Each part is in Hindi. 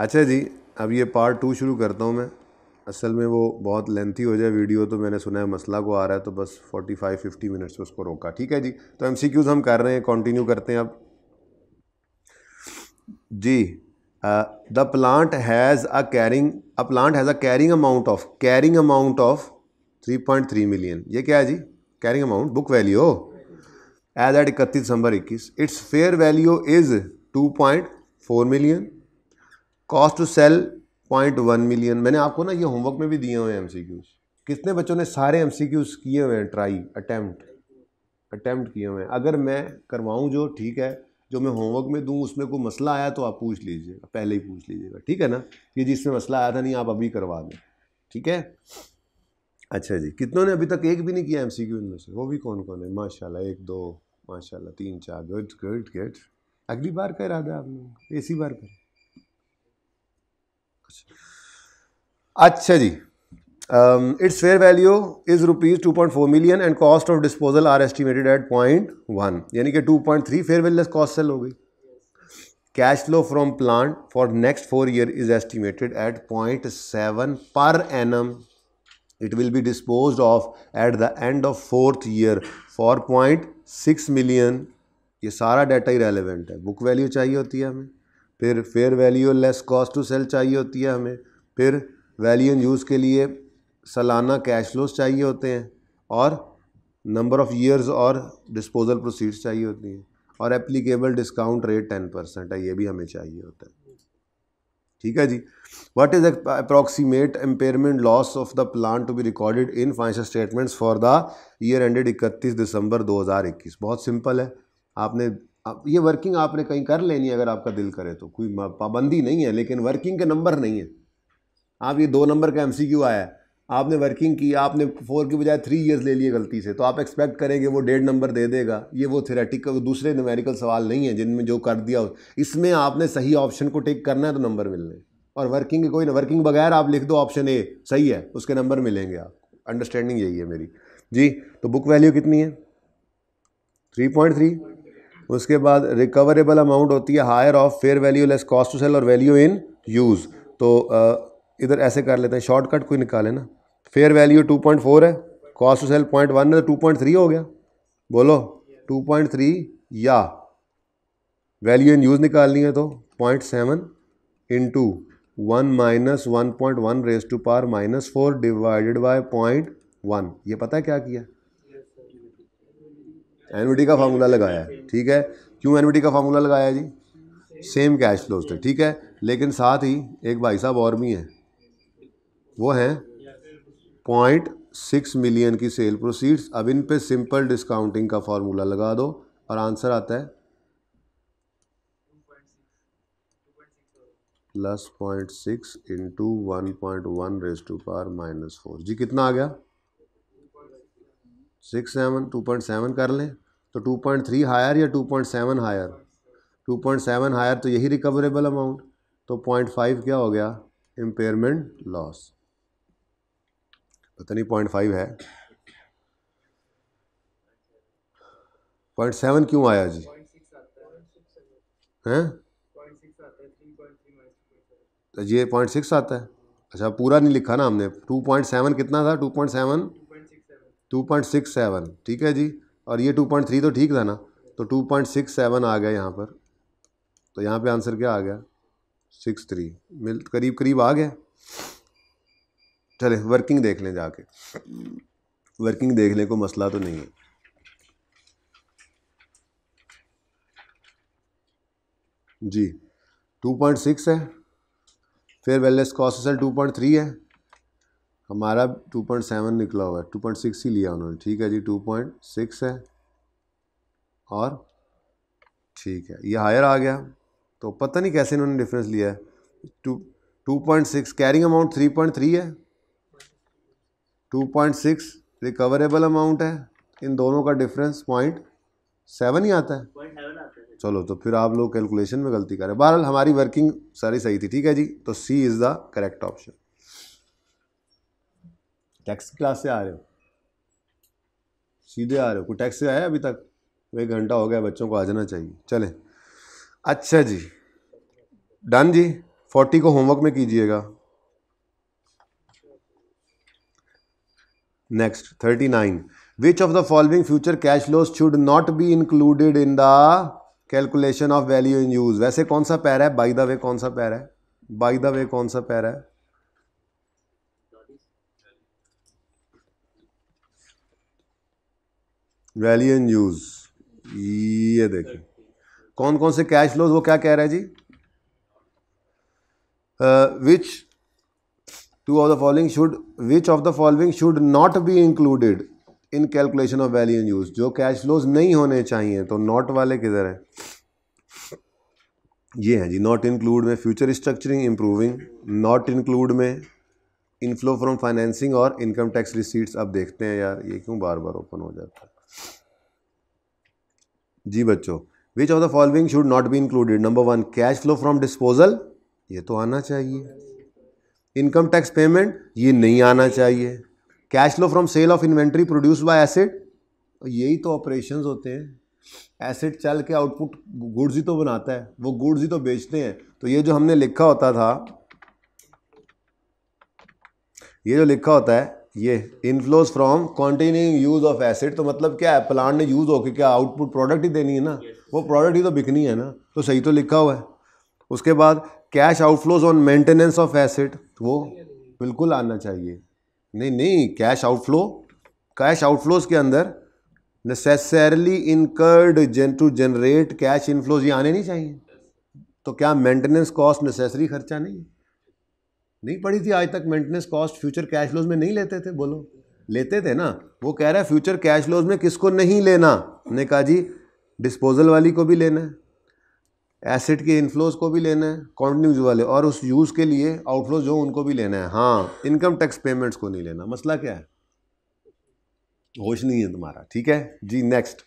अच्छा जी अब ये पार्ट टू शुरू करता हूँ मैं असल में वो बहुत लेंथी हो जाए वीडियो तो मैंने सुना है मसला को आ रहा है तो बस 45 50 मिनट्स उसको रोका ठीक है जी तो एम हम कर रहे हैं कंटिन्यू करते हैं अब जी the plant has a carrying a plant has a carrying amount of carrying amount of 3.3 million ये क्या है जी कैरिंग अमाउंट बुक वैल्यू हो एज एट इकतीस दिसंबर इक्कीस it's fair value is two million cost to sell point one million मैंने आपको ना ये होमवर्क में भी दिए हुए हैं एम कितने बच्चों ने सारे एम किए हुए हैं ट्राई अटैम्प्ट अटैम्प्ट किए हुए हैं अगर मैं करवाऊँ जो ठीक है जो मैं होमवर्क में दूँ उसमें कोई मसला आया तो आप पूछ लीजिएगा पहले ही पूछ लीजिएगा ठीक है ना कि जिसमें मसला आया था नहीं आप अभी करवा दें ठीक है अच्छा जी कितनों ने अभी तक एक भी नहीं किया एम सी क्यू इनमें से वो भी कौन कौन है माशाल्लाह एक दो माशाल्लाह तीन चार गुड गुड गुड अगली बार कह रहा था आप लोगों का इसी बार करें अच्छा जी it's fair value is rupees two point four million and cost of disposal are estimated at point one यानी कि two point three fair values cost sell हो गई cash flow from plant for next four year is estimated at point seven per annum it will be dispose of at the end of fourth year for point six million ये सारा डाटा ही रेलिवेंट है बुक वैल्यू चाहिए होती है हमें फिर फेयर वैल्यू और लेस कॉस्ट टू सेल चाहिए होती है हमें फिर वैल्यू एंड यूज़ के लिए सालाना कैश फ्लोज चाहिए होते हैं और नंबर ऑफ़ ईयर्स और डिस्पोजल प्रोसीड्स चाहिए होती हैं और applicable discount rate ten percent है ये भी हमें चाहिए होता है ठीक है जी what is approximate impairment loss of the plan to be recorded in financial statements for the year ended इकतीस दिसंबर 2021 बहुत सिंपल है आपने अब ये वर्किंग आपने कहीं कर लेनी है अगर आपका दिल करे तो कोई पाबंदी नहीं है लेकिन वर्किंग के नंबर नहीं है आप ये दो नंबर का एमसीक्यू आया है आपने वर्किंग की आपने फोर की बजाय थ्री इयर्स ले लिए गलती से तो आप एक्सपेक्ट करेंगे वो डेढ़ नंबर दे देगा ये वो थेरेटिक दूसरे न्यूमेरिकल सवाल नहीं है जिनमें जो कर दिया इसमें आपने सही ऑप्शन को टेक करना है तो नंबर मिलने और वर्किंग कोई ना वर्किंग बगैर आप लिख दो ऑप्शन ए सही है उसके नंबर मिलेंगे आप अंडरस्टैंडिंग यही है मेरी जी तो बुक वैल्यू कितनी है थ्री पॉइंट थ्री उसके बाद रिकवरेबल अमाउंट होती है higher of fair value less cost to sell और वैल्यू इन यूज़ तो इधर ऐसे कर लेते हैं शॉर्टकट कोई निकाले ना fair value two point four है cost to sell point one है तो टू पॉइंट थ्री हो गया बोलो टू पॉइंट थ्री या वैल्यू इन यूज़ निकालनी है तो point seven into one minus one point one raise to power minus four divided by point one ये पता है क्या किया एनविटी का फार्मूला लगाया है ठीक है क्यों एनविटी का फार्मूला लगाया है जी सेम कैश फ्लो से ठीक है लेकिन साथ ही एक भाई साहब और भी हैं वो हैं पॉइंट सिक्स मिलियन की सेल प्रोसीड्स अब इन पे सिंपल डिस्काउंटिंग का फार्मूला लगा दो और आंसर आता है plus point six into one point one raise to power minus four जी कितना आ गया six seven two point seven कर लें तो टू पॉइंट थ्री हायर या two point seven higher two point seven higher तो यही रिकवरेबल अमाउंट तो पॉइंट फाइव क्या हो गया इम्पेयरमेंट लॉस पता नहीं पॉइंट फाइव है पॉइंट सेवन क्यों आया जी हैं तो ये पॉइंट सिक्स आता है अच्छा पूरा नहीं लिखा ना हमने टू पॉइंट सेवन कितना था two point seven two point six seven ठीक है जी और ये टू पॉइंट थ्री तो ठीक था ना तो टू पॉइंट सिक्स सेवन आ गया यहाँ पर तो यहाँ पे आंसर क्या आ गया सिक्स थ्री मिल करीब करीब आ गया चले वर्किंग देख लें जाके वर्किंग देखने को मसला तो नहीं है जी टू पॉइंट सिक्स है फिर वेलनेस कॉस्ट असल टू पॉइंट थ्री है हमारा 2.7 निकला हुआ है 2.6 ही लिया उन्होंने ठीक है जी 2.6 है और ठीक है ये हायर आ गया तो पता नहीं कैसे इन्होंने डिफरेंस लिया है two two point six carrying amount three point three है two point six recoverable amount है इन दोनों का डिफरेंस पॉइंट सेवन ही आता है चलो तो फिर आप लोग कैलकुलेशन में गलती करें बहरहाल हमारी वर्किंग सारी सही थी ठीक है जी तो C is the correct option tax class से आ रहे हो सीधे आ रहे हो कोई टैक्स से आया अभी तक एक घंटा हो गया बच्चों को आ जाना चाहिए चले अच्छा जी डन जी फोर्टी को होमवर्क में कीजिएगा next thirty nine which of the following future cash flows should not be included in the calculation of value in use वैसे कौन सा पैर है बाई द वे कौन सा पैर है बाई द वे कौन सा पैर है वैलियन यूज ये देखें कौन कौन से कैश फ्लोज वो क्या कह रहा है जी which two of the following should which of the following should not be included in calculation of value in use जो कैश फ्लोज नहीं होने चाहिए तो नॉट वाले किधर है ये है जी नॉट इंक्लूड में future structuring improving not include में इनफ्लो फ्रॉम फाइनेंसिंग और इनकम टैक्स रिसीट्स अब देखते हैं यार ये क्यों बार बार ओपन हो जाता है जी बच्चों which of the following should not be included number one cash flow from disposal ये तो आना चाहिए इनकम टैक्स पेमेंट ये नहीं आना चाहिए cash flow from sale of inventory produce by asset यही तो ऑपरेशन होते हैं एसेट चल के आउटपुट गुड्स ही तो बनाता है वो गुड्स ही तो बेचते हैं तो ये जो हमने लिखा होता था ये जो लिखा होता है ये inflows from continuing use of asset तो मतलब क्या है प्लांट ने यूज़ होकर क्या आउटपुट प्रोडक्ट ही देनी है ना वो प्रोडक्ट ही तो बिकनी है ना तो सही तो लिखा हुआ है उसके बाद cash outflows on maintenance of asset वो बिल्कुल आना चाहिए नहीं नहीं कैश आउटफ्लो कैश आउटफ्लोज के अंदर necessarily incurred to generate cash inflows ये आने नहीं चाहिए तो क्या मेंटेनेंस कॉस्ट नेसेसरी खर्चा नहीं है नहीं पढ़ी थी आज तक maintenance cost future cash flows में नहीं लेते थे बोलो लेते थे ना वो कह रहा है फ्यूचर कैश लोज में किसको नहीं लेना ने कहा जी डिस्पोजल वाली को भी लेना है एसिड के इनफ्लोज को भी लेना है कॉन्टिन्यूज वाले और उस यूज़ के लिए आउटफ्लोज जो उनको भी लेना है हाँ इनकम टैक्स पेमेंट्स को नहीं लेना मसला क्या है होश नहीं है तुम्हारा ठीक है जी नेक्स्ट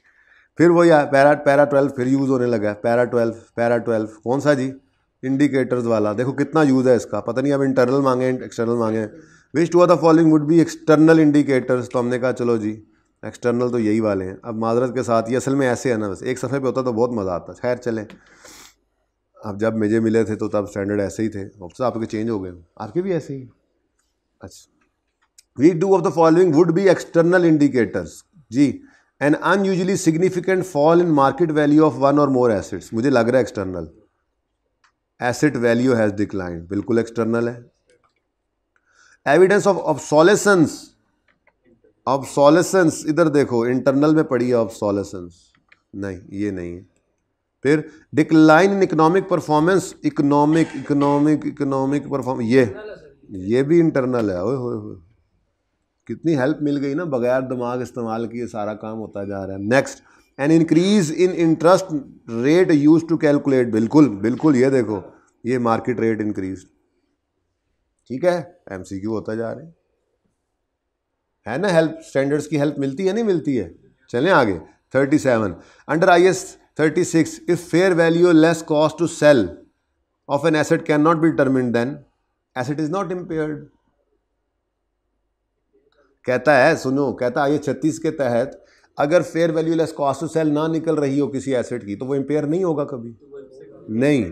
फिर वही पैरा पैरा ट्वेल्व फिर यूज़ होने लगा पैरा ट्वेल्व पैरा ट्वेल्व कौन सा जी इंडिकेटर्स वाला देखो कितना यूज़ है इसका पता नहीं अब इंटरनल मांगे एक्सटर्नल मांगे which are the following would be external indicators तो हमने कहा चलो जी एक्सटर्नल तो यही वाले हैं अब माजरत के साथ ये असल में ऐसे है ना बस एक सफ़े पे होता तो बहुत मज़ा आता खैर चले अब जब मुझे मिले थे तो तब स्टैंडर्ड ऐसे ही थे अब तो आपके चेंज हो गए आपके भी ऐसे ही अच्छा we do of the following would be external indicators जी an unusually significant fall in market value of one or more assets मुझे लग रहा है external asset value has declined बिल्कुल एक्सटर्नल है एविडेंस ऑफ ऑब्सोलेसेंस ऑब्सोलेसेंस इधर देखो इंटरनल में पड़ी है ऑब्सोलेसेंस नहीं ये नहीं है फिर decline in economic performance economic economic economic performance ये ये भी इंटरनल है ओए होए कितनी हेल्प मिल गई ना बगैर दिमाग इस्तेमाल किए सारा काम होता जा रहा है next an increase in interest rate use to calculate बिल्कुल बिल्कुल ये देखो ये मार्केट रेट इंक्रीज ठीक है क्यू होता जा रहे है ना हेल्प स्टैंडर्ड्स की हेल्प मिलती है नहीं मिलती है चलें आगे thirty seven under I S thirty six if fair value less cost to sell of an asset can not be determine then asset is not impaired कहता है सुनो कहता है आई एस छत्तीस के तहत अगर fair value less cost to sell ना निकल रही हो किसी एसेट की तो वो इम्पेयर नहीं होगा कभी नहीं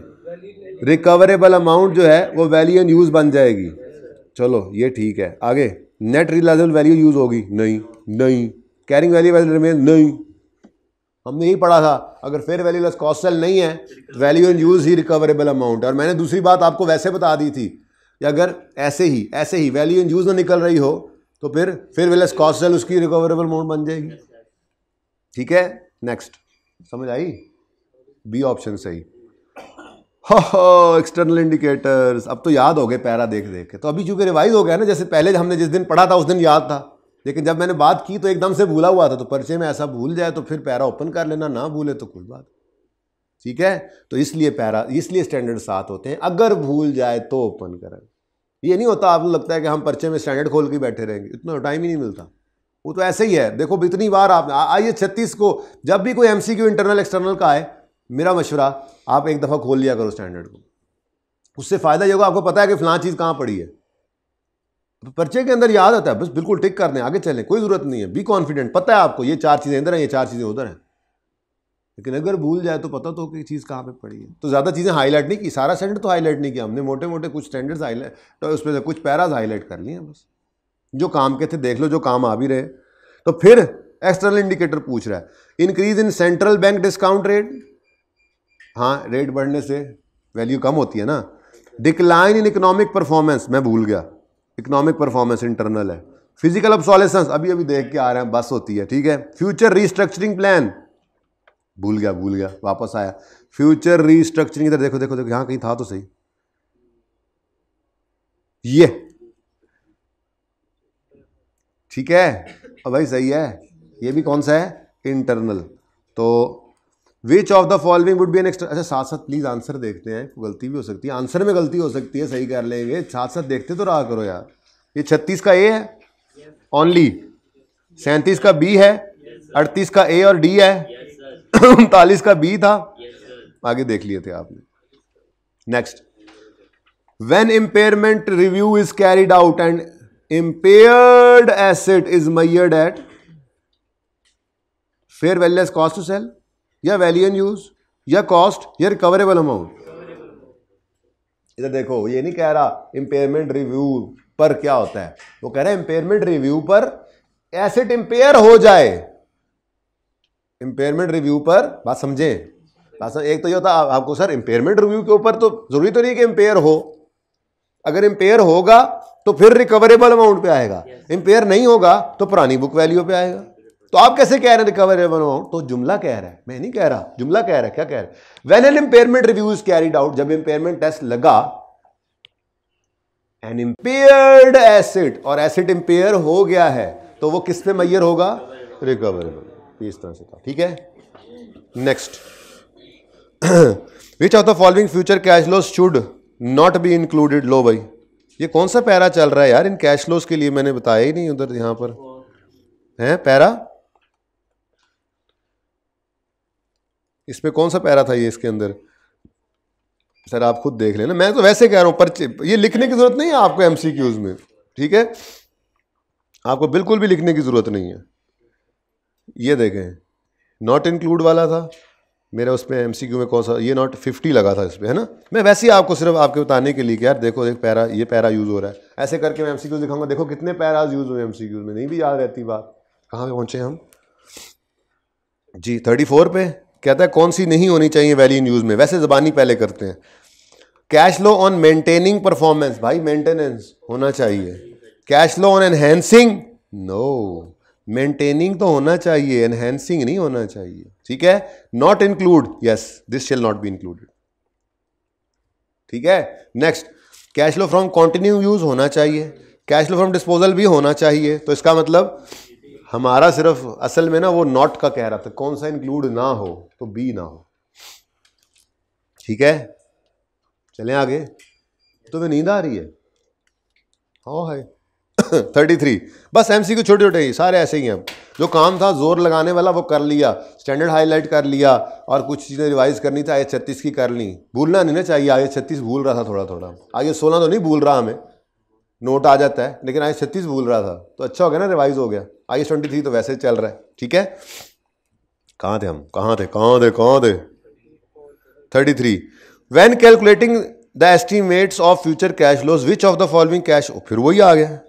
रिकवरेबल अमाउंट जो है वो वैल्यू एंड यूज़ बन जाएगी चलो ये ठीक है आगे नेट रिलाइजेबल वैल्यू यूज़ होगी नहीं नहीं कैरिंग वैल्यू वैल्यू रिमेन नहीं हमने यही पढ़ा था अगर fair value less cost sell नहीं है वैल्यू एंड यूज़ ही रिकवरेबल अमाउंट है और मैंने दूसरी बात आपको वैसे बता दी थी कि अगर ऐसे ही ऐसे ही वैल्यू एंड यूज़ ना निकल रही हो तो फिर फेयर वेलेस कॉस्ट सेल उसकी रिकवरेबल अमाउंट बन जाएगी ठीक है नेक्स्ट समझ आई बी ऑप्शन सही हो हो एक्सटर्नल इंडिकेटर्स अब तो याद हो गए पैरा देख देख के तो अभी चूंकि रिवाइज हो गया ना जैसे पहले हमने जिस दिन पढ़ा था उस दिन याद था लेकिन जब मैंने बात की तो एकदम से भूला हुआ था तो पर्चे में ऐसा भूल जाए तो फिर पैरा ओपन कर लेना ना भूले तो कोई बात ठीक है तो इसलिए पैरा इसलिए स्टैंडर्ड साथ होते हैं अगर भूल जाए तो ओपन करें ये नहीं होता आपको लगता है कि हम पर्चे में स्टैंडर्ड खोल के बैठे रहेंगे इतना टाइम ही नहीं मिलता वो तो ऐसे ही है देखो इतनी बार आप आइए छत्तीस को जब भी कोई एमसीक्यू इंटरनल एक्सटर्नल का आए मेरा मशवरा आप एक दफ़ा खोल लिया करो स्टैंडर्ड को उससे फ़ायदा ये होगा आपको पता है कि फ़लाँ चीज़ कहाँ पड़ी है तो पर्चे के अंदर याद आता है बस बिल्कुल टिक कर दें आगे चलें कोई ज़रूरत नहीं है बी कॉन्फिडेंट पता है आपको ये चार चीज़ें इधर हैं ये चार चीज़ें उधर हैं लेकिन अगर भूल जाए तो पता तो कि चीज़ कहाँ पे पड़ी है तो ज़्यादा चीज़ें हाईलाइट नहीं की सारा स्टैंडर्ड तो हाईलाइट नहीं किया हमने मोटे मोटे कुछ स्टैंडर्ड्स हाईलाइट तो उसमें से कुछ पैराज हाईलाइट कर लिए हैं बस जो काम के थे देख लो जो काम आ भी रहे तो फिर एक्सटर्नल इंडिकेटर पूछ रहा है increase in central bank discount rate हाँ रेट बढ़ने से वैल्यू कम होती है ना डिक्लाइन इन इकोनॉमिक परफॉर्मेंस मैं भूल गया इकोनॉमिक परफॉर्मेंस इंटरनल है फिजिकल ऑब्सोलेसेंस अभी अभी देख के आ रहे हैं बस होती है ठीक है फ्यूचर रीस्ट्रक्चरिंग प्लान भूल गया भूल गया वापस आया फ्यूचर रिस्ट्रक्चरिंग इधर देखो देखो देखो यहाँ कहीं था तो सही ये ठीक है और भाई सही है ये भी कौन सा है इंटरनल तो which of the following would be an external अच्छा साथ साथ प्लीज़ आंसर देखते हैं गलती भी हो सकती है आंसर में गलती हो सकती है सही कर लेंगे साथ साथ देखते तो रहा करो यार ये छत्तीस का ए है ओनली सैंतीस का बी है अड़तीस का ए और डी है उनतालीस का बी था आगे देख लिए थे आपने next when impairment review is carried out and impaired asset is measured at fair value as cost to sell या वैल्यू एंड यूज या कॉस्ट या रिकवरेबल अमाउंट इधर देखो ये नहीं कह रहा इंपेयरमेंट रिव्यू पर क्या होता है वो कह रहा है इंपेयरमेंट रिव्यू पर एसेट इंपेयर हो जाए इंपेयरमेंट रिव्यू पर बात समझे बात एक तो ये होता आपको सर इंपेयरमेंट रिव्यू के ऊपर तो जरूरी तो नहीं कि इंपेयर हो अगर इंपेयर होगा तो फिर रिकवरेबल अमाउंट पे आएगा इम्पेयर नहीं होगा तो पुरानी बुक वैल्यू पे आएगा तो आप कैसे कह रहे हैं रिकवरेबल अमाउंट तो जुमला कह रहा है मैं नहीं कह रहा जुमला कह रहा है क्या कह रहा है when an impairment reviews carried out जब इंपेयरमेंट टेस्ट लगा एन इम्पेयर्ड एसिड और एसिड इंपेयर हो गया है तो वो किस पे मैयर होगा रिकवरेबल इस तरह से था ठीक है next which of the following future cash flows should not be included लो भाई ये कौन सा पैरा चल रहा है यार इन कैश लोस के लिए मैंने बताया ही नहीं उधर यहां पर है पैरा इसमें कौन सा पैरा था ये इसके अंदर सर आप खुद देख लेना मैं तो वैसे कह रहा हूं पर्चे ये लिखने की ज़रूरत नहीं है आपको एमसीक्यूज में ठीक है आपको बिल्कुल भी लिखने की ज़रूरत नहीं है ये देखें नॉट इंक्लूड वाला था मेरा उसमें एम में कौन सा ये नॉट फिफ्टी लगा था इस पर है ना मैं वैसे ही आपको सिर्फ आपके बताने के लिए कि यार देखो देख पैरा ये पैरा यूज़ हो रहा है ऐसे करके मैं एम दिखाऊंगा देखो कितने पैराज यूज़ हुए एम में नहीं भी याद रहती बात कहाँ पर पहुँचे हम जी थर्टी फोर पे कहता है कौन सी नहीं होनी चाहिए वैली इन यूज़ में वैसे ज़बानी पहले करते हैं cash flow on maintaining performance भाई मेंटेनेंस होना चाहिए cash flow on enhancing no maintaining तो होना चाहिए एनहेंसिंग नहीं होना चाहिए ठीक है not include yes this shall not be included ठीक है next cash flow from continue use होना चाहिए कैश लो फ्रॉम डिस्पोजल भी होना चाहिए तो इसका मतलब हमारा सिर्फ असल में ना वो नॉट का कह रहा था कौन सा इंक्लूड ना हो तो बी ना हो ठीक है चलें आगे तुम्हें नींद आ रही है हाँ है थर्टी थ्री बस एम सी छोटे छोटे ही सारे ऐसे ही हैं जो काम था जोर लगाने वाला वो कर लिया स्टैंडर्ड हाईलाइट कर लिया और कुछ चीज़ें रिवाइज करनी थी आगे छत्तीस की कर ली भूलना नहीं ना चाहिए आगे छत्तीस भूल रहा था थोड़ा थोड़ा आगे सोलह तो नहीं भूल रहा हमें नोट आ जाता है लेकिन आगे छत्तीस भूल रहा था तो अच्छा हो गया ना रिवाइज हो गया आगे ट्वेंटी थ्री तो वैसे ही चल रहा है ठीक है कहाँ थे हम कहाँ थे कहाँ थे कहाँ थे thirty three when calculating the estimates of future cash flows which of the following cash फिर वही आ गया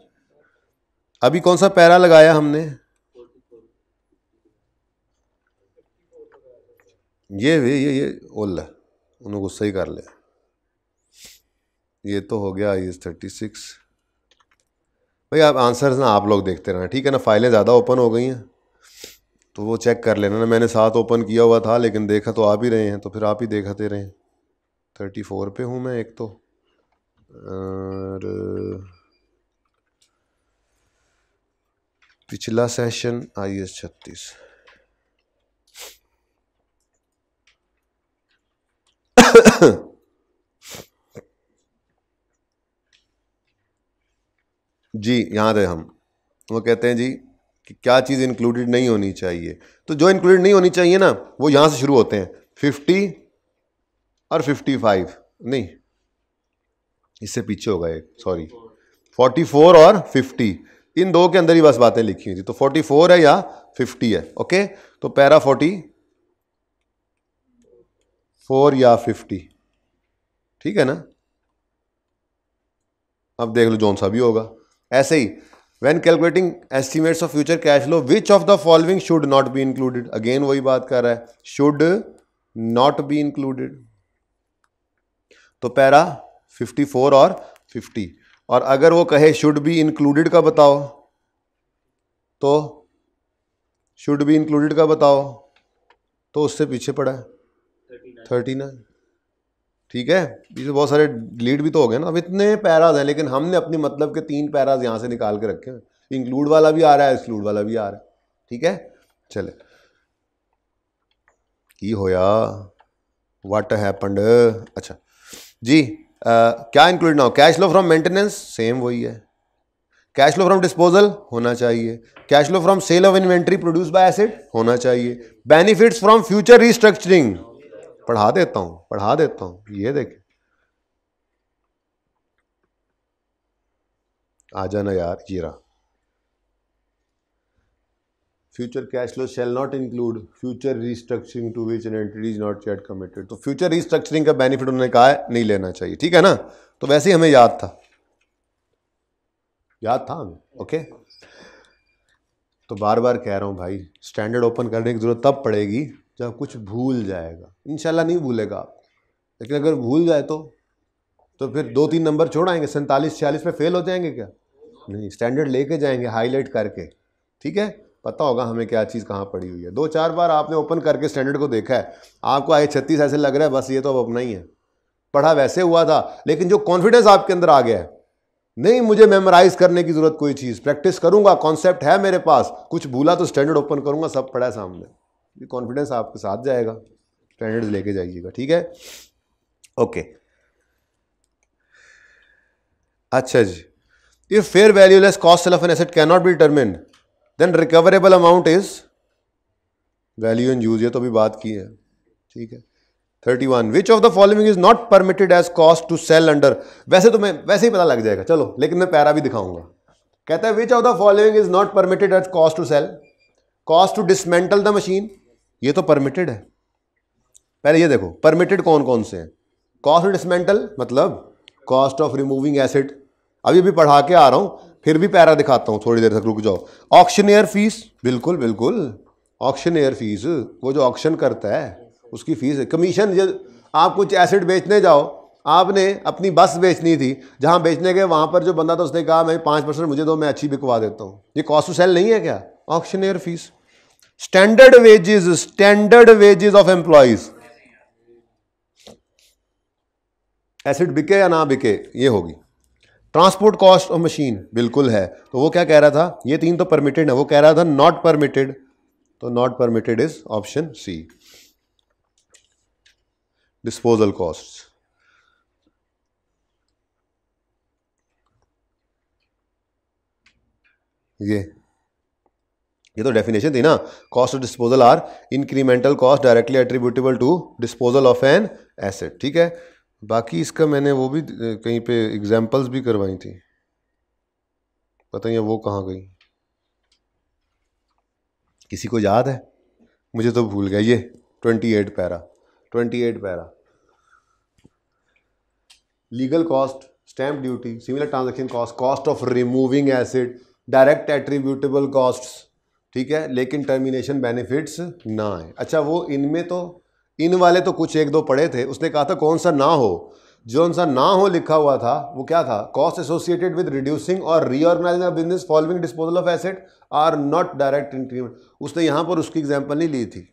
अभी कौन सा पैरा लगाया हमने ये वे ये ये ओल उन्होंने गुस्सा ही कर लिया ये तो हो गया आई एस थर्टी सिक्स भाई आप आंसर्स ना आप लोग देखते रहना ठीक है ना फाइलें ज़्यादा ओपन हो गई हैं तो वो चेक कर लेना ना मैंने साथ ओपन किया हुआ था लेकिन देखा तो आप ही रहे हैं तो फिर आप ही देखते रहें थर्टी फोर पे हूँ मैं एक तो और पिछला सेशन आई एस छत्तीस जी यहां रहे हम वो कहते हैं जी कि क्या चीज़ इंक्लूडेड नहीं होनी चाहिए तो जो इंक्लूडेड नहीं होनी चाहिए ना वो यहां से शुरू होते हैं फिफ्टी और फिफ्टी फाइव नहीं इससे पीछे होगा एक सॉरी फोर्टी फोर और फिफ्टी इन दो के अंदर ही बस बातें लिखी हुई थी तो फोर्टी फोर है या फिफ्टी है ओके तो पैरा फोर्टी फोर या फिफ्टी ठीक है ना अब देख लो जोन सा भी होगा ऐसे ही when calculating estimates of future cash flow which of the following should not be included again वही बात कर रहा है शुड नॉट बी इंक्लूडेड तो पैरा 54 और 50 और अगर वो कहे शुड बी इंक्लूडेड का बताओ तो शुड बी इंक्लूडेड का बताओ तो उससे पीछे पड़ा है थर्टी नाइन ठीक है पीछे तो बहुत सारे डिलीट भी तो हो गए ना अब इतने पैराज हैं लेकिन हमने अपने मतलब के तीन पैराज यहाँ से निकाल के रखे हैं इंक्लूड वाला भी आ रहा है एक्सक्लूड वाला भी आ रहा है ठीक है चले की होया वट हैपन्ड अच्छा जी Uh, क्या इंक्लूड ना हो cash flow from maintenance same वही है कैश फ्लो फ्रॉम डिस्पोजल होना चाहिए cash flow from sale of inventory produce by asset होना चाहिए बेनिफिट्स फ्रॉम फ्यूचर रिस्ट्रक्चरिंग पढ़ा देता हूं पढ़ा देता हूं ये देखें आ जाना यार जीरा future cash flow shall not include future restructuring to which an entity is not yet committed तो फ्यूचर रिस्ट्रक्चरिंग का बेनिफिट उन्होंने कहा है नहीं लेना चाहिए ठीक है ना तो वैसे ही हमें याद था याद था हमें ओके तो बार बार कह रहा हूँ भाई स्टैंडर्ड ओपन करने की ज़रूरत तब पड़ेगी जब कुछ भूल जाएगा इनशाला नहीं भूलेगा आप लेकिन अगर भूल जाए तो तो फिर दो तीन नंबर छोड़ आएंगे सैंतालीस छियालीस में फेल हो जाएंगे क्या नहीं स्टैंडर्ड लेके जाएंगे हाईलाइट करके ठीक है पता होगा हमें क्या चीज़ कहाँ पड़ी हुई है दो चार बार आपने ओपन करके स्टैंडर्ड को देखा है आपको आई छत्तीस ऐसे लग रहा है बस ये तो अब अपना ही है पढ़ा वैसे हुआ था लेकिन जो कॉन्फिडेंस आपके अंदर आ गया है नहीं मुझे मेमोराइज करने की ज़रूरत कोई चीज़ प्रैक्टिस करूंगा कॉन्सेप्ट है मेरे पास कुछ भूला तो स्टैंडर्ड ओपन करूंगा सब पढ़ा है सामने ये कॉन्फिडेंस आपके साथ जाएगा स्टैंडर्ड लेके जाइएगा ठीक है ओके अच्छा जी if fair value less cost of an asset can not be determine then recoverable amount is value and use ये तो अभी बात की है ठीक है thirty one which of the following is not permitted as cost to sell under वैसे तो मैं वैसे ही पता लग जाएगा चलो लेकिन मैं पैरा भी दिखाऊंगा कहता है which of the following is not permitted as cost to sell cost to dismantle the machine ये तो परमिटेड है पहले ये देखो परमिटेड कौन कौन से हैं कॉस्ट डिसमेंटल मतलब कॉस्ट ऑफ रिमूविंग एसिड अभी अभी पढ़ा के आ रहा हूँ फिर भी पैरा दिखाता हूँ थोड़ी देर तक रुक जाओ ऑक्शन एयर फीस बिल्कुल बिल्कुल ऑक्शन एयर फीस वो जो ऑक्शन करता है उसकी फीस कमीशन जब आप कुछ एसिड बेचने जाओ आपने अपनी बस बेचनी थी जहाँ बेचने गए वहाँ पर जो बंदा था उसने कहा मैं पाँच परसेंट मुझे दो मैं अच्छी बिकवा देता हूँ ये कॉस्ट सेल नहीं है क्या auctioneer fees standard wages standard wages of employees asset बिके या ना बिके ये होगी ट्रांसपोर्ट कॉस्ट ऑफ मशीन बिल्कुल है तो वो क्या कह रहा था ये तीन तो परमिटेड है वो कह रहा था नॉट परमिटेड तो not permitted is option C disposal cost ये ये तो डेफिनेशन थी ना cost of disposal are incremental cost directly attributable to disposal of an asset ठीक है बाकी इसका मैंने वो भी कहीं पे एग्जाम्पल्स भी करवाई थी पता नहीं वो कहाँ गई किसी को याद है मुझे तो भूल गया ये twenty eight para twenty eight para legal cost stamp duty similar transaction cost cost of removing asset direct attributable cost ठीक है लेकिन टर्मिनेशन बेनिफिट्स ना आए अच्छा वो इनमें तो इन वाले तो कुछ एक दो पढ़े थे उसने कहा था कौन सा ना हो जो सा ना हो लिखा हुआ था वो क्या था cost associated with reducing or reorganising business following disposal of asset are not direct increment उसने यहाँ पर उसकी एग्जाम्पल नहीं ली थी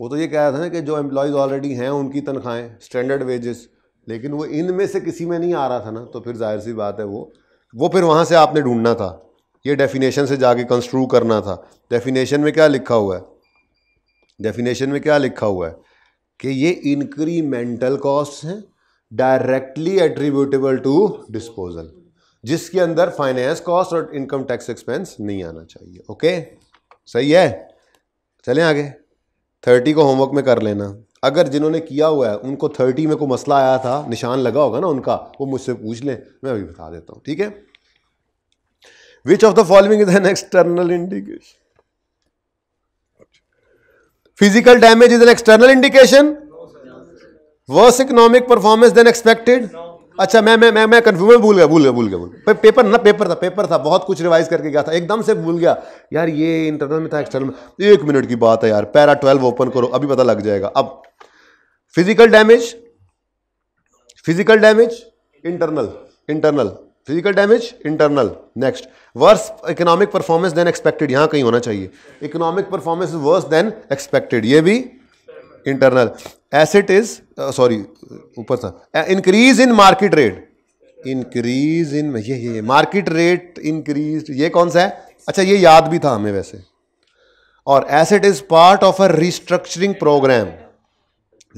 वो तो ये कह रहा था ना कि जो एम्प्लॉयज़ ऑलरेडी हैं उनकी तनख्वाहें स्टैंडर्ड वेजेस लेकिन वो इन में से किसी में नहीं आ रहा था ना तो फिर जाहिर सी बात है वो वो फिर वहाँ से आपने ढूंढना था ये डेफिनेशन से जाके कंस्ट्रू करना था डेफिनेशन में क्या लिखा हुआ है डेफिनेशन में क्या लिखा हुआ है कि ये इंक्रीमेंटल कॉस्ट हैं डायरेक्टली एट्रीब्यूटेबल टू डिस्पोजल जिसके अंदर फाइनेंस कॉस्ट और इनकम टैक्स एक्सपेंस नहीं आना चाहिए ओके सही है चलें आगे थर्टी को होमवर्क में कर लेना अगर जिन्होंने किया हुआ है उनको थर्टी में कोई मसला आया था निशान लगा होगा ना उनका वो मुझसे पूछ लें मैं अभी बता देता हूँ ठीक है which of the following is an external indication physical damage is an external indication worse economic performance than expected अच्छा मैं मैं मैं मैं कंफ्यूजन भूल गया भूल गया भूल गया भूल गया पेपर ना पेपर था पेपर था बहुत कुछ रिवाइज करके गया था एकदम से भूल गया यार ये इंटरनल में था एक्सटर्नल में एक मिनट की बात है यार पैरा ट्वेल्व ओपन करो अभी पता लग जाएगा अब physical damage physical damage internal internal physical damage internal next worse economic performance than expected यहाँ कहीं होना चाहिए economic performance worse than expected ये भी इंटरनल एसेट इज सॉरी ऊपर था increase in market rate increase in ये ये मार्केट रेट इंक्रीज ये कौन सा है अच्छा ये याद भी था हमें वैसे और asset is part of a restructuring programme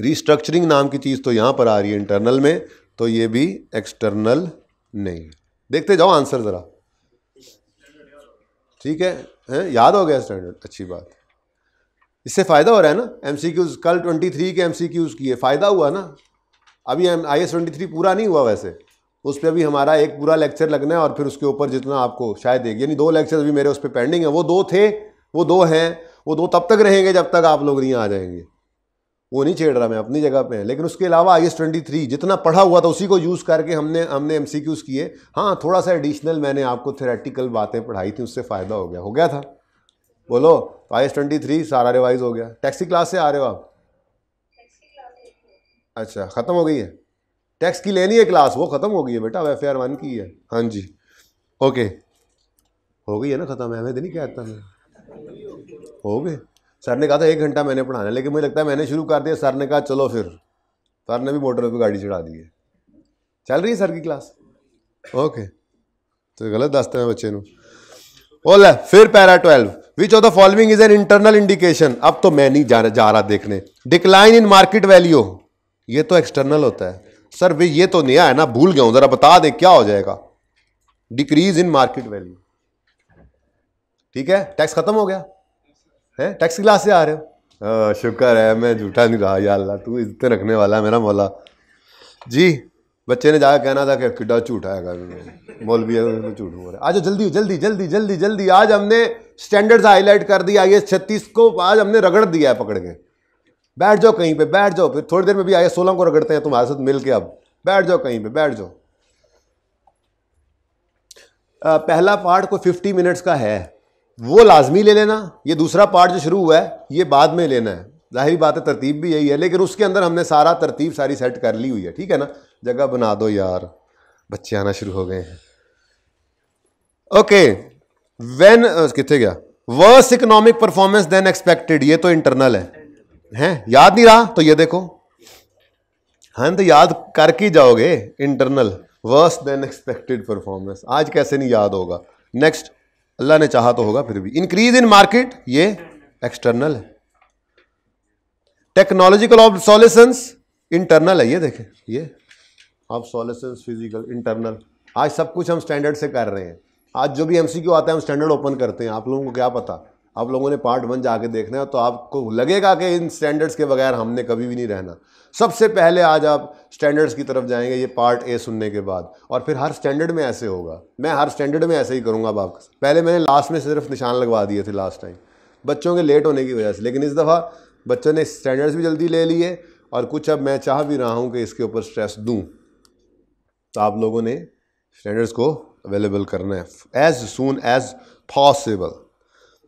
restructuring नाम की चीज़ तो यहाँ पर आ रही है इंटरनल में तो ये भी एक्सटर्नल नहीं देखते जाओ आंसर ज़रा ठीक है हैं याद हो गया स्टैंडर्ड अच्छी बात इससे फ़ायदा हो रहा है ना एम सी कल ट्वेंटी थ्री के एम सी किए फ़ायदा हुआ ना अभी M I S twenty three पूरा नहीं हुआ वैसे उस पर अभी हमारा एक पूरा लेक्चर लगना है और फिर उसके ऊपर जितना आपको शायद एक यानी दो लेक्चर अभी मेरे उस पर पेंडिंग है वो दो थे वो दो हैं वो दो तब तक रहेंगे जब तक आप लोग नहीं आ जाएंगे वो नहीं छेड़ रहा मैं अपनी जगह पे है लेकिन उसके अलावा आई एस ट्वेंटी थ्री जितना पढ़ा हुआ था उसी को यूज़ करके हमने हमने एम सी क्यूज़ किए हाँ थोड़ा सा एडिशनल मैंने आपको थेरेटिकल बातें पढ़ाई थी उससे फ़ायदा हो गया हो गया था बोलो तो आई एस ट्वेंटी थ्री सारा रिवाइज हो गया टैक्सी क्लास से आ रहे हो आप अच्छा ख़त्म हो गई है टैक्स की लेनी है क्लास वो ख़त्म हो गई है बेटा अब एफ आर वन की है हाँ जी ओके हो गई है ना ख़त्म है तो नहीं कहता मैं हो गए सर ने कहा था एक घंटा मैंने पढ़ाना लेकिन मुझे लगता है मैंने शुरू कर दिया सर ने कहा चलो फिर सर ने भी मोटर पर गाड़ी चढ़ा दी है चल रही है सर की क्लास ओके तो गलत दसते हैं बच्चे बोला फिर para twelve which of the following is an internal indication अब तो मैं नहीं जा रहा जा रहा देखने डिक्लाइन इन मार्केट वैल्यू ये तो एक्सटर्नल होता है सर वे ये तो नया है ना भूल गया हूं जरा बता दे क्या हो जाएगा डिक्रीज इन मार्केट वैल्यू ठीक है टैक्स खत्म हो गया है टैक्स क्लास से आ रहे हो हाँ, शुक्र है मैं झूठा नहीं रहा या अल्लाह तू इतने रखने वाला है मेरा मौला जी बच्चे ने जाकर कहना था कि किड्डा झूठा है मौलवी है झूठ बोल रहा आज जल्दी जल्दी जल्दी जल्दी जल्दी आज हमने स्टैंडर्ड्स हाईलाइट कर दिया आई छत्तीस को आज हमने रगड़ दिया है पकड़ के बैठ जाओ कहीं पे बैठ जाओ फिर थोड़ी देर में भी आई सोलह को रगड़ते हैं तुम्हारे साथ मिल के अब बैठ जाओ कहीं पे बैठ जाओ पहला पार्ट को फिफ्टी मिनट्स का है वो लाजमी ले लेना ये दूसरा पार्ट जो शुरू हुआ है ये बाद में लेना है जाहिर बात है तरतीब भी यही है लेकिन उसके अंदर हमने सारा तरतीब सारी सेट कर ली हुई है ठीक है ना जगह बना दो यार बच्चे आना शुरू हो गए हैं ओके वेन कितने गया worse economic performance than expected ये तो इंटरनल है हैं याद नहीं रहा तो ये देखो हाँ तो याद करके जाओगे internal worse than expected performance आज कैसे नहीं याद होगा नेक्स्ट अल्लाह ने चाहा तो होगा फिर भी इंक्रीज इन मार्केट ये एक्सटर्नल है टेक्नोलॉजिकल ऑफ सोल्यूशंस इंटरनल है ये देखें ये ऑफ सोल्यूशंस फिजिकल इंटरनल आज सब कुछ हम स्टैंडर्ड से कर रहे हैं आज जो भी एमसीक्यू आता है हम स्टैंडर्ड ओपन करते हैं आप लोगों को क्या पता आप लोगों ने पार्ट वन जाके देखना है तो आपको लगेगा कि इन स्टैंडर्ड्स के बगैर हमने कभी भी नहीं रहना सबसे पहले आज आप स्टैंडर्ड्स की तरफ जाएंगे ये पार्ट ए सुनने के बाद और फिर हर स्टैंडर्ड में ऐसे होगा मैं हर स्टैंडर्ड में ऐसे ही करूँगा अब आपके पहले मैंने लास्ट में सिर्फ निशान लगवा दिए थे लास्ट टाइम बच्चों के लेट होने की वजह से लेकिन इस दफ़ा बच्चों ने स्टैंडर्ड्स भी जल्दी ले लिए और कुछ अब मैं चाह भी रहा हूँ कि इसके ऊपर स्ट्रेस दूँ तो आप लोगों ने स्टैंडर्ड्स को अवेलेबल करना है as soon as possible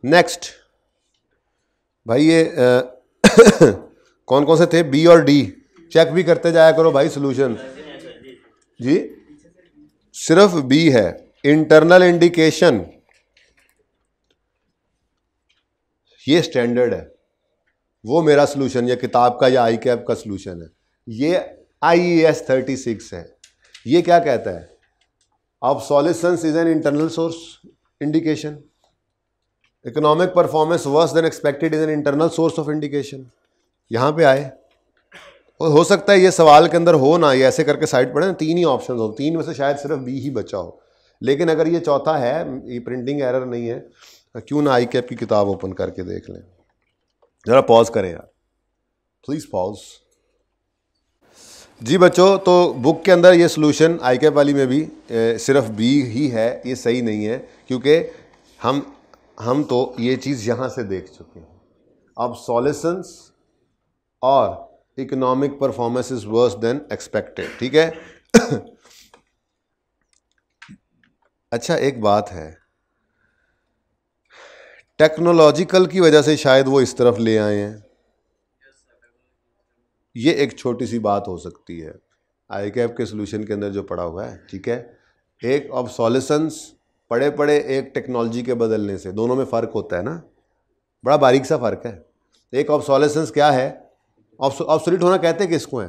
next भाई ये आ, कौन कौन से थे बी और डी चेक भी करते जाया करो भाई सोल्यूशन जी सिर्फ बी है इंटरनल इंडिकेशन ये स्टैंडर्ड है वो मेरा सोल्यूशन या किताब का या आई कैप का सोल्यूशन है ये आई एस थर्टी सिक्स है ये क्या कहता है obsolescence is an internal source indication economic performance worse than expected is an internal source of indication यहाँ पे आए और हो सकता है ये सवाल के अंदर हो ना ये ऐसे करके साइड पड़े ना तीन ही ऑप्शन हो तीन में से शायद सिर्फ बी ही बचा हो लेकिन अगर ये चौथा है ये प्रिंटिंग एरर नहीं है तो क्यों ना आई कैप की किताब ओपन करके देख लें ज़रा पॉज करें यार प्लीज़ पॉज जी बच्चों तो बुक के अंदर ये सोल्यूशन आई कैप वाली में भी ए, सिर्फ बी ही है ये सही नहीं है क्योंकि हम हम तो ये चीज़ यहाँ से देख चुके हैं अब सॉलिसन्स और economic performance is worse than expected ठीक है अच्छा एक बात है टेक्नोलॉजिकल की वजह से शायद वो इस तरफ ले आए हैं ये एक छोटी सी बात हो सकती है आई कैप के सोल्यूशन के अंदर जो पड़ा हुआ है ठीक है एक ऑफ सॉल्यूशंस पड़े पड़े एक टेक्नोलॉजी के बदलने से दोनों में फ़र्क होता है ना बड़ा बारीक सा फ़र्क है एक ऑब्सोलेसेंस क्या है ऑब्सोलिट होना कहते हैं किसको है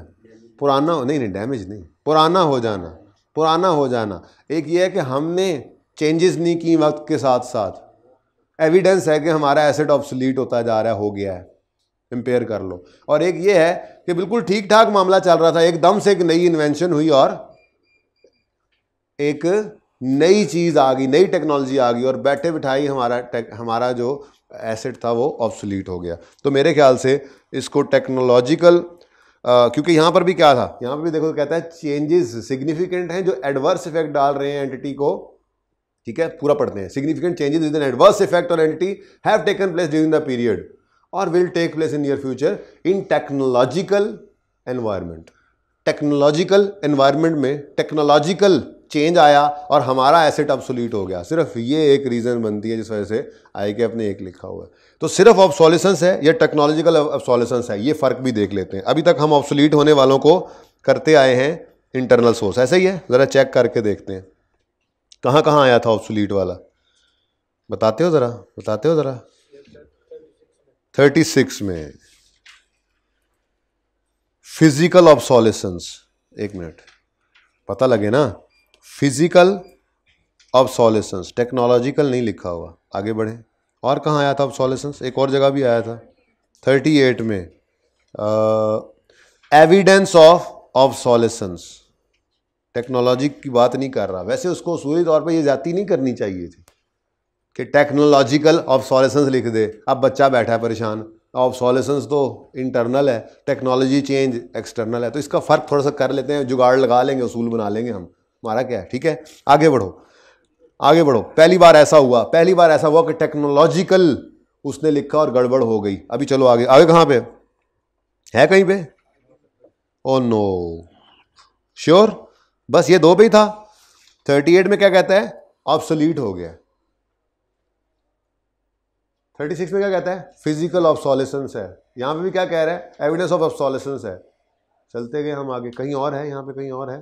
पुराना हो नहीं नहीं डैमेज नहीं पुराना हो जाना पुराना हो जाना एक ये है कि हमने चेंजेस नहीं की वक्त के साथ साथ एविडेंस है कि हमारा एसेट ऑब्सोलीट होता जा रहा है हो गया है इम्पेयर कर लो और एक ये है कि बिल्कुल ठीक ठाक मामला चल रहा था एकदम से एक नई इन्वेंशन हुई और एक नई चीज़ आ गई नई टेक्नोलॉजी आ गई और बैठे बिठाई हमारा टेक हमारा जो एसेट था वो ऑब्सोलीट हो गया तो मेरे ख्याल से इसको टेक्नोलॉजिकल क्योंकि यहाँ पर भी क्या था यहाँ पर भी देखो कहता है चेंजेस सिग्निफिकेंट हैं जो एडवर्स इफेक्ट डाल रहे हैं एंटिटी को ठीक है पूरा पढ़ते हैं significant changes with an adverse effect or entity have taken place during the period or will take place in near future in technological environment technological environment में टेक्नोलॉजिकल चेंज आया और हमारा एसेट अब्सोलीट हो गया सिर्फ ये एक रीज़न बनती है जिस वजह से आई के अपने एक लिखा हुआ है तो सिर्फ ऑब्सोलिसंस है या टेक्नोलॉजिकल ऑब्सोलिसंस है ये फ़र्क भी देख लेते हैं अभी तक हम ऑब्सोलीट होने वालों को करते आए हैं इंटरनल सोर्स ऐसे ही है ज़रा चेक करके देखते हैं कहाँ कहाँ आया था ऑब्सोलीट वाला बताते हो ज़रा बताते हो ज़रा थर्टी सिक्स में फिजिकल ऑब्सोलिसंस एक मिनट पता लगे ना फिजिकल ऑब्सोलेसेंस टेक्नोलॉजिकल नहीं लिखा हुआ आगे बढ़े और कहाँ आया था ऑब्सोलेसेंस एक और जगह भी आया था थर्टी एट में एविडेंस ऑफ ऑब्सोलेसेंस टेक्नोलॉजी की बात नहीं कर रहा वैसे उसको सूरी तौर पर यह जाती नहीं करनी चाहिए थी कि टेक्नोलॉजिकल ऑब्सोलेसेंस लिख दे अब बच्चा बैठा है परेशान ऑब्सोलेसेंस तो इंटरनल है टेक्नोलॉजी चेंज एक्सटर्नल है तो इसका फ़र्क थोड़ा सा कर लेते हैं जुगाड़ लगा लेंगे उसूल बना लेंगे हम मारा क्या है ठीक है आगे बढ़ो आगे बढ़ो पहली बार ऐसा हुआ पहली बार ऐसा हुआ कि टेक्नोलॉजिकल उसने लिखा और गड़बड़ हो गई अभी चलो आगे आगे कहाँ पे है कहीं पे ओ नो श्योर बस ये दो पे ही था थर्टी एट में क्या कहता है सोल्यूट हो गया थर्टी सिक्स में क्या कहता है फिजिकल ऑब्सोलेसेंस है यहाँ पे भी क्या कह रहा है एविडेंस ऑफ ऑब्सोलेसेंस है चलते गए हम आगे कहीं और है यहाँ पे कहीं और है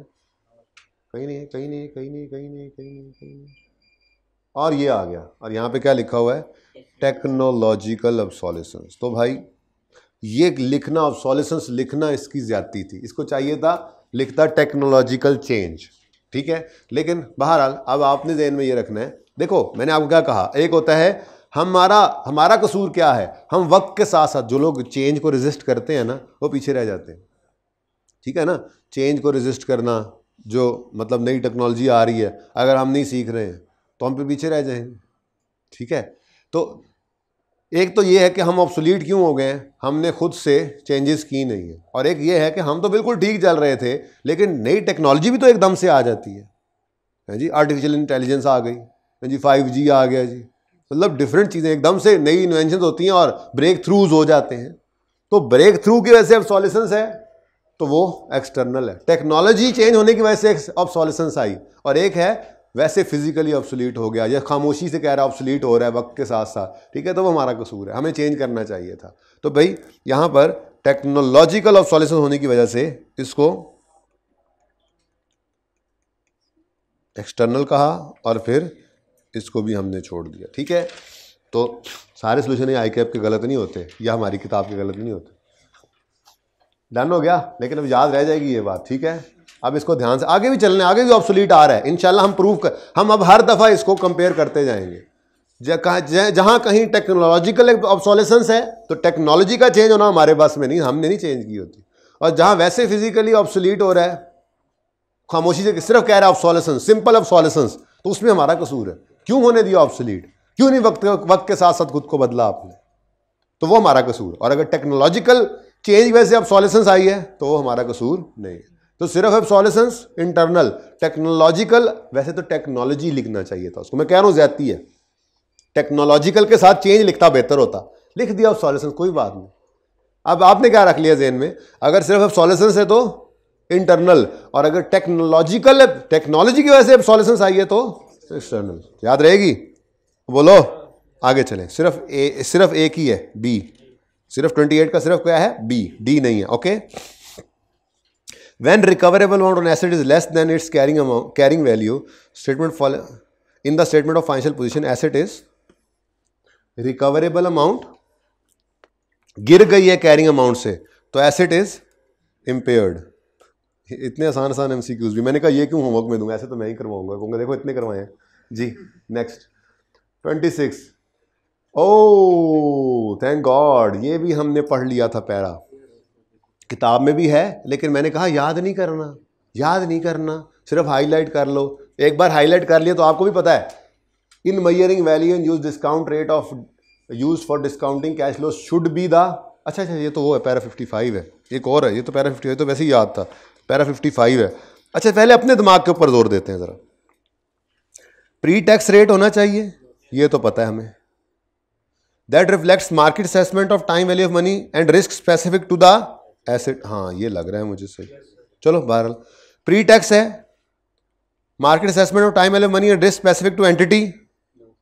कहीं नहीं कहीं नहीं कहीं नहीं कहीं नहीं कहीं नहीं कहीं नहीं और ये आ गया और यहाँ पे क्या लिखा हुआ है टेक्नोलॉजिकल ऑब्सोल्यूशंस तो भाई ये लिखना ऑब्सोल्यूशंस लिखना इसकी ज्यादती थी इसको चाहिए था लिखता टेक्नोलॉजिकल चेंज ठीक है लेकिन बहरहाल अब आपने जहन में ये रखना है देखो मैंने आपको क्या कहा एक होता है हमारा हमारा कसूर क्या है हम वक्त के साथ साथ जो लोग चेंज को रजिस्ट करते हैं ना वो पीछे रह जाते हैं ठीक है ना चेंज को रजिस्ट करना जो मतलब नई टेक्नोलॉजी आ रही है अगर हम नहीं सीख रहे हैं तो हम फिर पीछे रह जाएंगे ठीक है तो एक तो ये है कि हम ऑब्सोलीट क्यों हो गए हमने खुद से चेंजेस की नहीं है और एक ये है कि हम तो बिल्कुल ठीक चल रहे थे लेकिन नई टेक्नोलॉजी भी तो एकदम से आ जाती है है जी आर्टिफिशियल इंटेलिजेंस आ गई है जी फाइव जी आ गया जी मतलब डिफरेंट चीज़ें एकदम से नई इन्वेंशन होती हैं और ब्रेक थ्रूज हो जाते हैं तो ब्रेक थ्रू की वजह से अब सॉल्यूशंस है तो वो एक्सटर्नल है टेक्नोलॉजी चेंज होने की वजह से ऑब्सोलेसेंस आई और एक है वैसे फिजिकली ऑब्सोलीट हो गया या खामोशी से कह रहा है ऑब्सोलीट हो रहा है वक्त के साथ साथ ठीक है तो वो हमारा कसूर है हमें चेंज करना चाहिए था तो भाई यहाँ पर टेक्नोलॉजिकल ऑब्सोलेसेंस होने की वजह से इसको एक्सटर्नल कहा और फिर इसको भी हमने छोड़ दिया ठीक है तो सारे सोल्यूशन आई कैप के गलत नहीं होते या हमारी किताब के गलत नहीं होते डन हो गया लेकिन अब याद रह जाएगी ये बात ठीक है अब इसको ध्यान से आगे भी चलने आगे भी ऑब्सोलीट आ रहा है इनशाला हम प्रूव कर हम अब हर दफ़ा इसको कंपेयर करते जाएंगे जहाँ कहीं टेक्नोलॉजिकल ऑब्सोलेसेंस है तो टेक्नोलॉजी का चेंज होना हमारे पास में नहीं हमने नहीं चेंज की होती और जहाँ वैसे फिजिकली ऑप्सोलीट हो रहा है खामोशी से सिर्फ कह रहा है ऑब्सोलेसेंस सिंपल ऑब्सोलेसेंस तो उसमें हमारा कसूर है क्यों होने दिया ऑप्सोलीट क्यों नहीं वक्त वक्त के साथ साथ खुद को बदला आपने तो वो हमारा कसूर और अगर टेक्नोलॉजिकल चेंज वैसे अब सॉल्यूशंस आई है तो हमारा कसूर नहीं है तो सिर्फ अब सॉल्यूशंस इंटरनल टेक्नोलॉजिकल वैसे तो टेक्नोलॉजी लिखना चाहिए था उसको मैं कह रहा हूँ ज्यादती है टेक्नोलॉजिकल के साथ चेंज लिखता बेहतर होता लिख दिया अब सोल्यूशन कोई बात नहीं अब आपने क्या रख लिया जेन में अगर सिर्फ अब सॉल्यूशन है तो इंटरनल और अगर टेक्नोलॉजिकल टेक्नोलॉजी की वजह से अब सॉल्यूशंस आई है तो एक्सटर्नल याद रहेगी बोलो आगे चलें सिर्फ ए सिर्फ एक ही है बी सिर्फ ट्वेंटी एट का सिर्फ क्या है बी डी नहीं है okay when recoverable amount on asset is less than its carrying amount carrying value statement fall in the statement of financial position asset is recoverable amount गिर गई है कैरिंग अमाउंट से तो एसेट इज इम्पेयर्ड इतने आसान आसान एम सी क्यूज भी मैंने कहा यह क्यों होमवर्क में दूंगा ऐसे तो मैं ही करवाऊंगा कहूँगा देखो इतने करवाए हैं जी next twenty six oh thank God ये भी हमने पढ़ लिया था पैरा किताब में भी है लेकिन मैंने कहा याद नहीं करना याद नहीं करना सिर्फ हाईलाइट कर लो एक बार हाईलाइट कर लिया तो आपको भी पता है in measuring value and use discount rate of use for discounting cash flow should be the अच्छा अच्छा ये तो वो है पैरा फिफ्टी फाइव है एक और है ये तो पैरा फिफ्टी तो वैसे ही याद था पैरा फिफ्टी फाइव है अच्छा पहले अपने दिमाग के ऊपर जोर देते हैं ज़रा प्री टैक्स रेट होना चाहिए ये तो पता है हमें that reflects market assessment of time value of money and risk specific to the asset हाँ ये लग रहा है मुझे सही चलो बहरहाल प्री टैक्स है market assessment of time value of money and risk specific to entity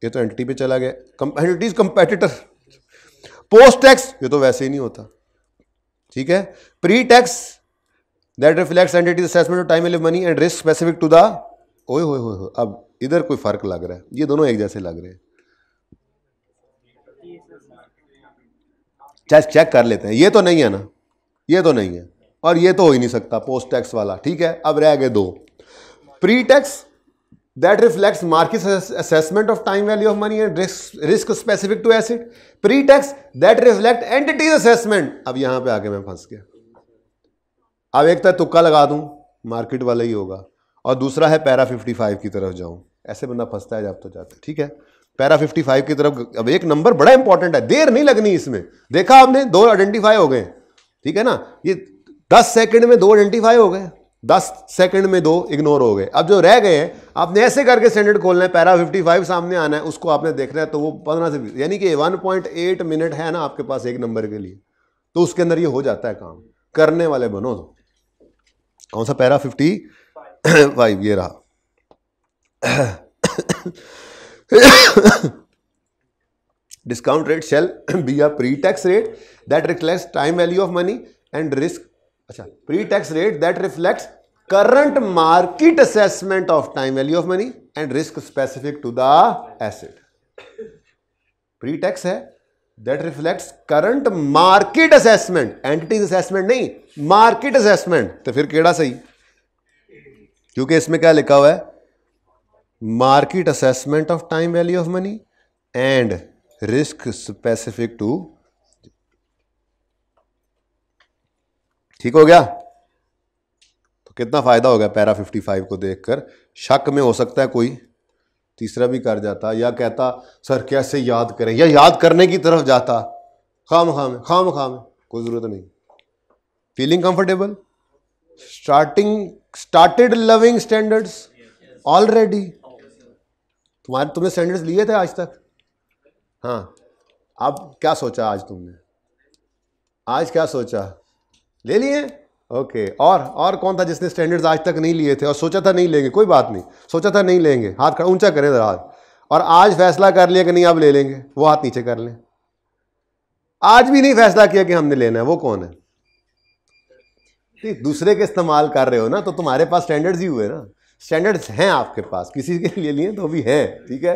ये तो एंटिटी पे चला गया कंपेटिटर पोस्ट टैक्स ये तो वैसे ही नहीं होता ठीक है pre tax that reflects entity assessment of time value money and risk specific to the ओए होए होए अब इधर कोई फर्क लग रहा है ये दोनों एक जैसे लग रहे हैं चेक चेक कर लेते हैं ये तो नहीं है ना ये तो नहीं है और ये तो हो ही नहीं सकता पोस्ट टैक्स वाला ठीक है अब रह गए दो pre tax that reflects market's assessment of time value of money and risk, risk specific to asset pre-tax that reflect entity's assessment अब यहां पे आके मैं फंस गया अब एक तो तुक्का लगा दूं मार्केट वाला ही होगा और दूसरा है पैरा 55 की तरफ जाऊं ऐसे बंदा फंसता है जब तो जाते ठीक है पैरा 55 की तरफ अब एक नंबर बड़ा इंपॉर्टेंट है देर नहीं लगनी इसमें देखा आपने दो आइडेंटिफाई हो गए ठीक है ना ये दस सेकंड में दो आइडेंटिफाई हो गए दस सेकंड में दो इग्नोर हो गए अब जो रह गए हैं आपने ऐसे करके स्टैंडर्ड खोलना है पैरा 55 सामने आना है उसको आपने देखना है तो वो पंद्रह से बीस यानी कि एट मिनट है ना आपके पास एक नंबर के लिए तो उसके अंदर ये हो जाता है काम करने वाले बनो कौन सा पैरा फिफ्टी फाइव ये रहा discount rate shall be are pre tax rate that reflect time value of money and risk अच्छा pre tax rate that reflect current market assessment of time value of money and risk specific to the asset pre tax है that reflect current market assessment entity assessment नहीं मार्केट असेसमेंट तो फिर केड़ा सही क्योंकि इसमें क्या लिखा हुआ है market assessment of time value of money and risk specific to ठीक हो गया तो कितना फायदा होगा पैरा 55 को देखकर शक में हो सकता है कोई तीसरा भी कर जाता या कहता सर कैसे याद करें या याद करने की तरफ जाता खाम खाम खाम खाम कोई ज़रूरत नहीं feeling comfortable starting started loving standards already तुम्हारे तुमने स्टैंडर्ड्स लिए थे आज तक हाँ अब क्या सोचा आज तुमने आज क्या सोचा ले लिए ओके और और कौन था जिसने स्टैंडर्ड्स आज तक नहीं लिए थे और सोचा था नहीं लेंगे कोई बात नहीं सोचा था नहीं लेंगे हाथ खड़ा ऊंचा करें जरा हाथ और आज फैसला कर लिया कि नहीं आप ले लेंगे वो हाथ नीचे कर लें आज भी नहीं फैसला किया कि हमने लेना है वो कौन है दूसरे के इस्तेमाल कर रहे हो ना तो तुम्हारे पास स्टैंडर्ड्स ही हुए ना स्टैंडर्ड्स हैं आपके पास किसी के लिए लिए तो भी हैं ठीक है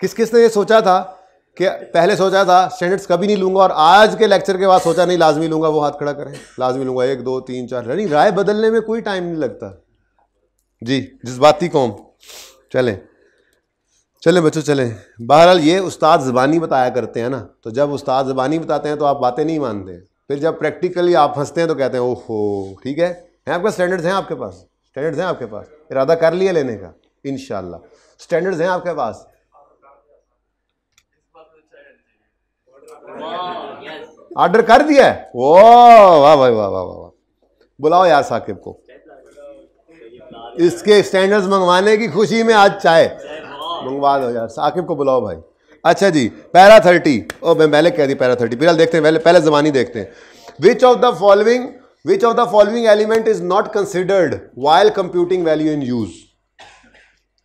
किस किस ने ये सोचा था कि पहले सोचा था स्टैंडर्ड्स कभी नहीं लूंगा और आज के लेक्चर के बाद सोचा नहीं लाजमी लूंगा वो हाथ खड़ा करें लाजमी लूंगा एक दो तीन चार यानी राय बदलने में कोई टाइम नहीं लगता जी जज्बाती कौम चलें चलें बच्चों चलें बहरहाल ये उस्ताद ज़बानी बताया करते हैं ना तो जब उस्ताद ज़बानी बताते हैं तो आप बातें नहीं मानते फिर जब प्रैक्टिकली आप हंसते हैं तो कहते हैं ओहो ठीक है हैं आपका स्टैंडर्ड्स हैं आपके पास स्टैंडर्ड्स हैं आपके पास इरादा कर लिया लेने का इन स्टैंडर्ड्स हैं आपके पास ऑर्डर कर दिया है वो वाह भाई वाह वाह वाह बुलाओ यार साकिब को इसके स्टैंडर्ड्स मंगवाने की खुशी में आज चाय मंगवा दो यार साकिब को बुलाओ भाई अच्छा जी पैरा थर्टी ओ मैं पहले कह दी पैरा थर्टी फिलहाल देखते हैं पहले पहले जमानी देखते हैं which of the following which of the following element is not considered while computing value in use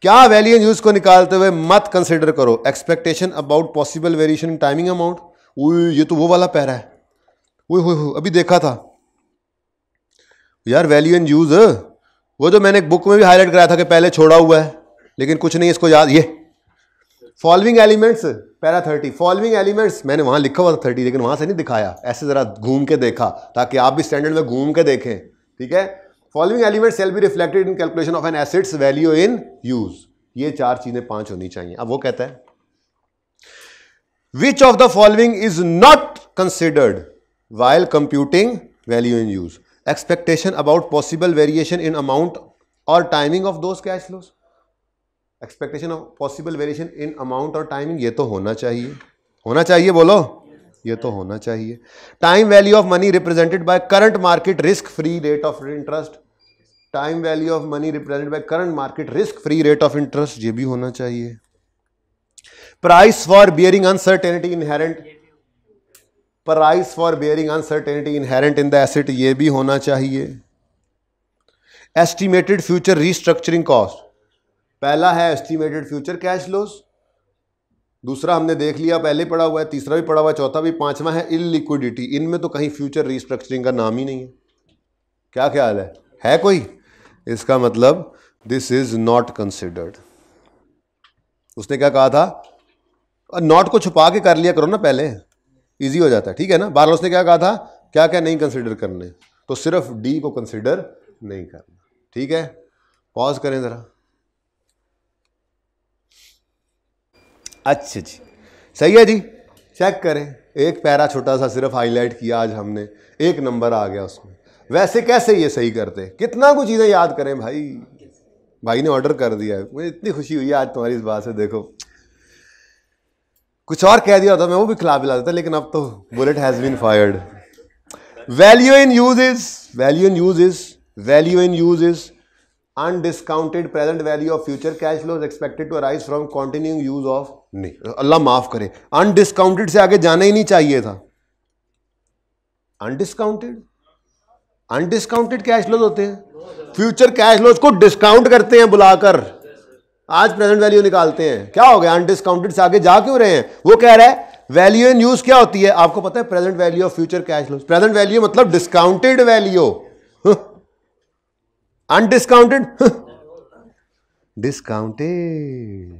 क्या वैल्यू इन यूज को निकालते हुए मत कंसिडर करो expectation about possible variation in timing amount वो ये तो वो वाला पैरा है वो हो, हो अभी देखा था यार वैल्यू इन यूज वो जो मैंने बुक में भी हाईलाइट कराया था कि पहले छोड़ा हुआ है लेकिन कुछ नहीं इसको याद ये following elements para thirty following elements मैंने वहाँ लिखा हुआ था थर्टी लेकिन वहाँ से नहीं दिखाया ऐसे ज़रा घूम के देखा ताकि आप भी स्टैंडर्ड में घूम के देखें ठीक है following element shall be reflected in calculation of an asset's value in use ये चार चीज़ें पाँच होनी चाहिए अब वो कहता है which of the following is not considered while computing value in use expectation about possible variation in amount और timing of those cash flows expectation of possible variation in amount और टाइमिंग ये तो होना चाहिए होना चाहिए बोलो ये तो होना चाहिए time value of money represented by current market risk free rate of interest time value of money represented by current market risk free rate of interest ये भी होना चाहिए price for bearing uncertainty inherent price for bearing uncertainty inherent in the asset ये भी होना चाहिए एस्टिमेटेड फ्यूचर रिस्ट्रक्चरिंग कॉस्ट पहला है एस्टिमेटेड फ्यूचर कैश लोस दूसरा हमने देख लिया पहले पड़ा हुआ है तीसरा भी पड़ा हुआ है चौथा भी पांचवा है इलिक्विडिटी इनमें तो कहीं फ्यूचर रिस्ट्रक्चरिंग का नाम ही नहीं है क्या ख्याल है है कोई इसका मतलब दिस इज नॉट कंसिडर्ड उसने क्या कहा था नॉट को छुपा के कर लिया करो ना पहले इजी हो जाता है ठीक है ना बारह उसने क्या कहा था क्या क्या नहीं कंसिडर करने तो सिर्फ डी को कंसिडर नहीं करना ठीक है पॉज करें ज़रा अच्छा जी सही है जी चेक करें एक पैरा छोटा सा सिर्फ हाईलाइट किया आज हमने एक नंबर आ गया उसमें वैसे कैसे ये सही करते कितना कुछ चीज़ें याद करें भाई भाई ने ऑर्डर कर दिया है मुझे इतनी खुशी हुई है आज तुम्हारी इस बात से देखो कुछ और कह दिया होता मैं वो भी खिला पिला देता लेकिन अब तो bullet has been fired value in use is value in use is value in use is undiscounted present value of future cash flow expected to arise from continue use of नहीं अल्लाह माफ करे अनडिस्काउंटेड से आगे जाना ही नहीं चाहिए था अनडिस्काउंटेड अनडिस्काउंटेड कैश फ्लोज होते हैं फ्यूचर कैश फ्लोज को डिस्काउंट करते हैं बुलाकर आज प्रेजेंट वैल्यू निकालते हैं क्या हो गया अनडिस्काउंटेड से आगे जा क्यों रहे हैं वो कह रहा है वैल्यू इन यूज क्या होती है आपको पता है present value of future cash flows present value मतलब discounted value undiscounted discounted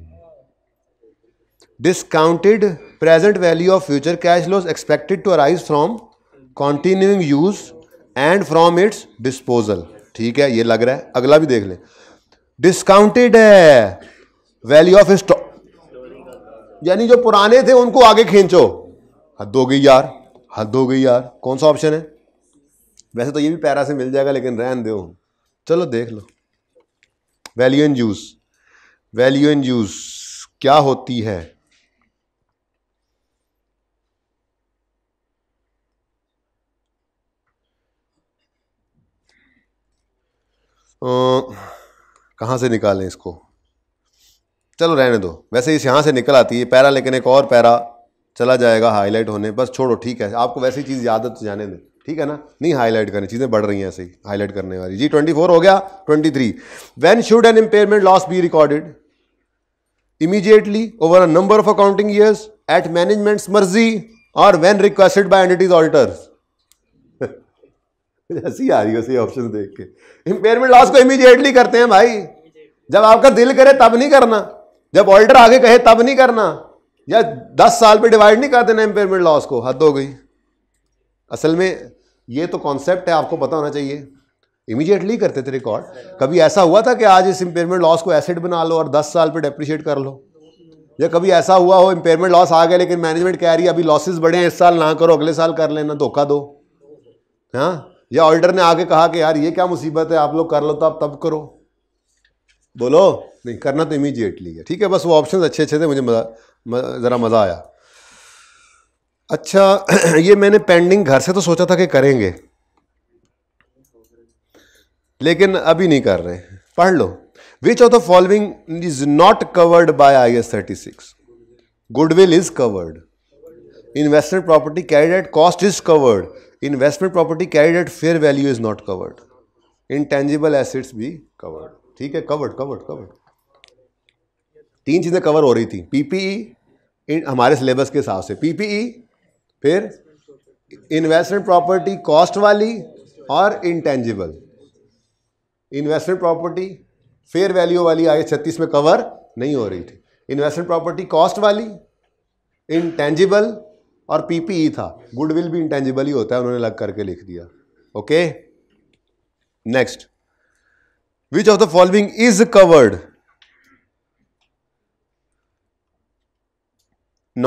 discounted present value of future cash flows expected to arise from continuing use and from its disposal ठीक है ये लग रहा है अगला भी देख लें डिस्काउंटेड है वैल्यू ऑफ स्टॉक यानी जो पुराने थे उनको आगे खींचो हद हो गई यार हद हो गई यार कौन सा ऑप्शन है वैसे तो ये भी पैरा से मिल जाएगा लेकिन रहन दो चलो देख लो value in use value in use क्या होती है कहाँ से निकालें इसको चलो रहने दो वैसे इस यहाँ से निकल आती है पैरा लेकिन एक और पैरा चला जाएगा हाईलाइट होने बस छोड़ो ठीक है आपको वैसी चीज़ याद है तो जाने दें ठीक है ना नहीं हाईलाइट करनी चीज़ें बढ़ रही हैं ऐसे ही हाईलाइट करने वाली जी ट्वेंटी फोर हो गया twenty three when should an impairment loss be recorded immediately over a number of accounting years at management's मर्जी और when requested by entity's auditors ऐसी आ रही है ऐसी ऑप्शन देख के इम्पेयरमेंट लॉस को इमीजिएटली करते हैं भाई जब आपका दिल करे तब नहीं करना जब ऑल्टर आगे कहे तब नहीं करना या दस साल पे डिवाइड नहीं कर देना इम्पेयरमेंट लॉस को हद हो गई असल में ये तो कॉन्सेप्ट है आपको पता होना चाहिए इमीडिएटली करते थे रिकॉर्ड कभी ऐसा हुआ था कि आज इस इम्पेयरमेंट लॉस को एसेट बना लो और 10 साल पे डेप्रिशिएट कर लो या कभी ऐसा हुआ हो इम्पेयरमेंट लॉस आ गया लेकिन मैनेजमेंट कह रही है अभी लॉसेस बढ़े हैं इस साल ना करो अगले साल कर लेना धोखा दो हाँ या ऑडिटर ने आके कहा कि यार ये क्या मुसीबत है आप लोग कर लो तो आप तब करो बोलो नहीं करना तो इमीजिएटली है ठीक है बस वो ऑप्शन अच्छे अच्छे थे मुझे मज़ा ज़रा मज़ा आया अच्छा ये मैंने पेंडिंग घर से तो सोचा था कि करेंगे लेकिन अभी नहीं कर रहे पढ़ लो which of the following is not covered by I S thirty six goodwill is covered investment property carried at cost is covered investment property carried at fair value is not covered intangible assets भी कवर्ड ठीक है कवर्ड कवर्ड कवर्ड तीन चीज़ें कवर हो रही थी पीपीई e, हमारे सिलेबस के हिसाब से पीपीई फिर इन्वेस्टमेंट प्रॉपर्टी कॉस्ट वाली और intangible investment property fair value वाली आगे छत्तीस में कवर नहीं हो रही थी इन्वेस्टमेंट प्रॉपर्टी कॉस्ट वाली इंटेंजिबल और पीपीई e था गुडविल भी इंटेंजिबल ही होता है उन्होंने लग करके लिख दिया okay next which of the following is covered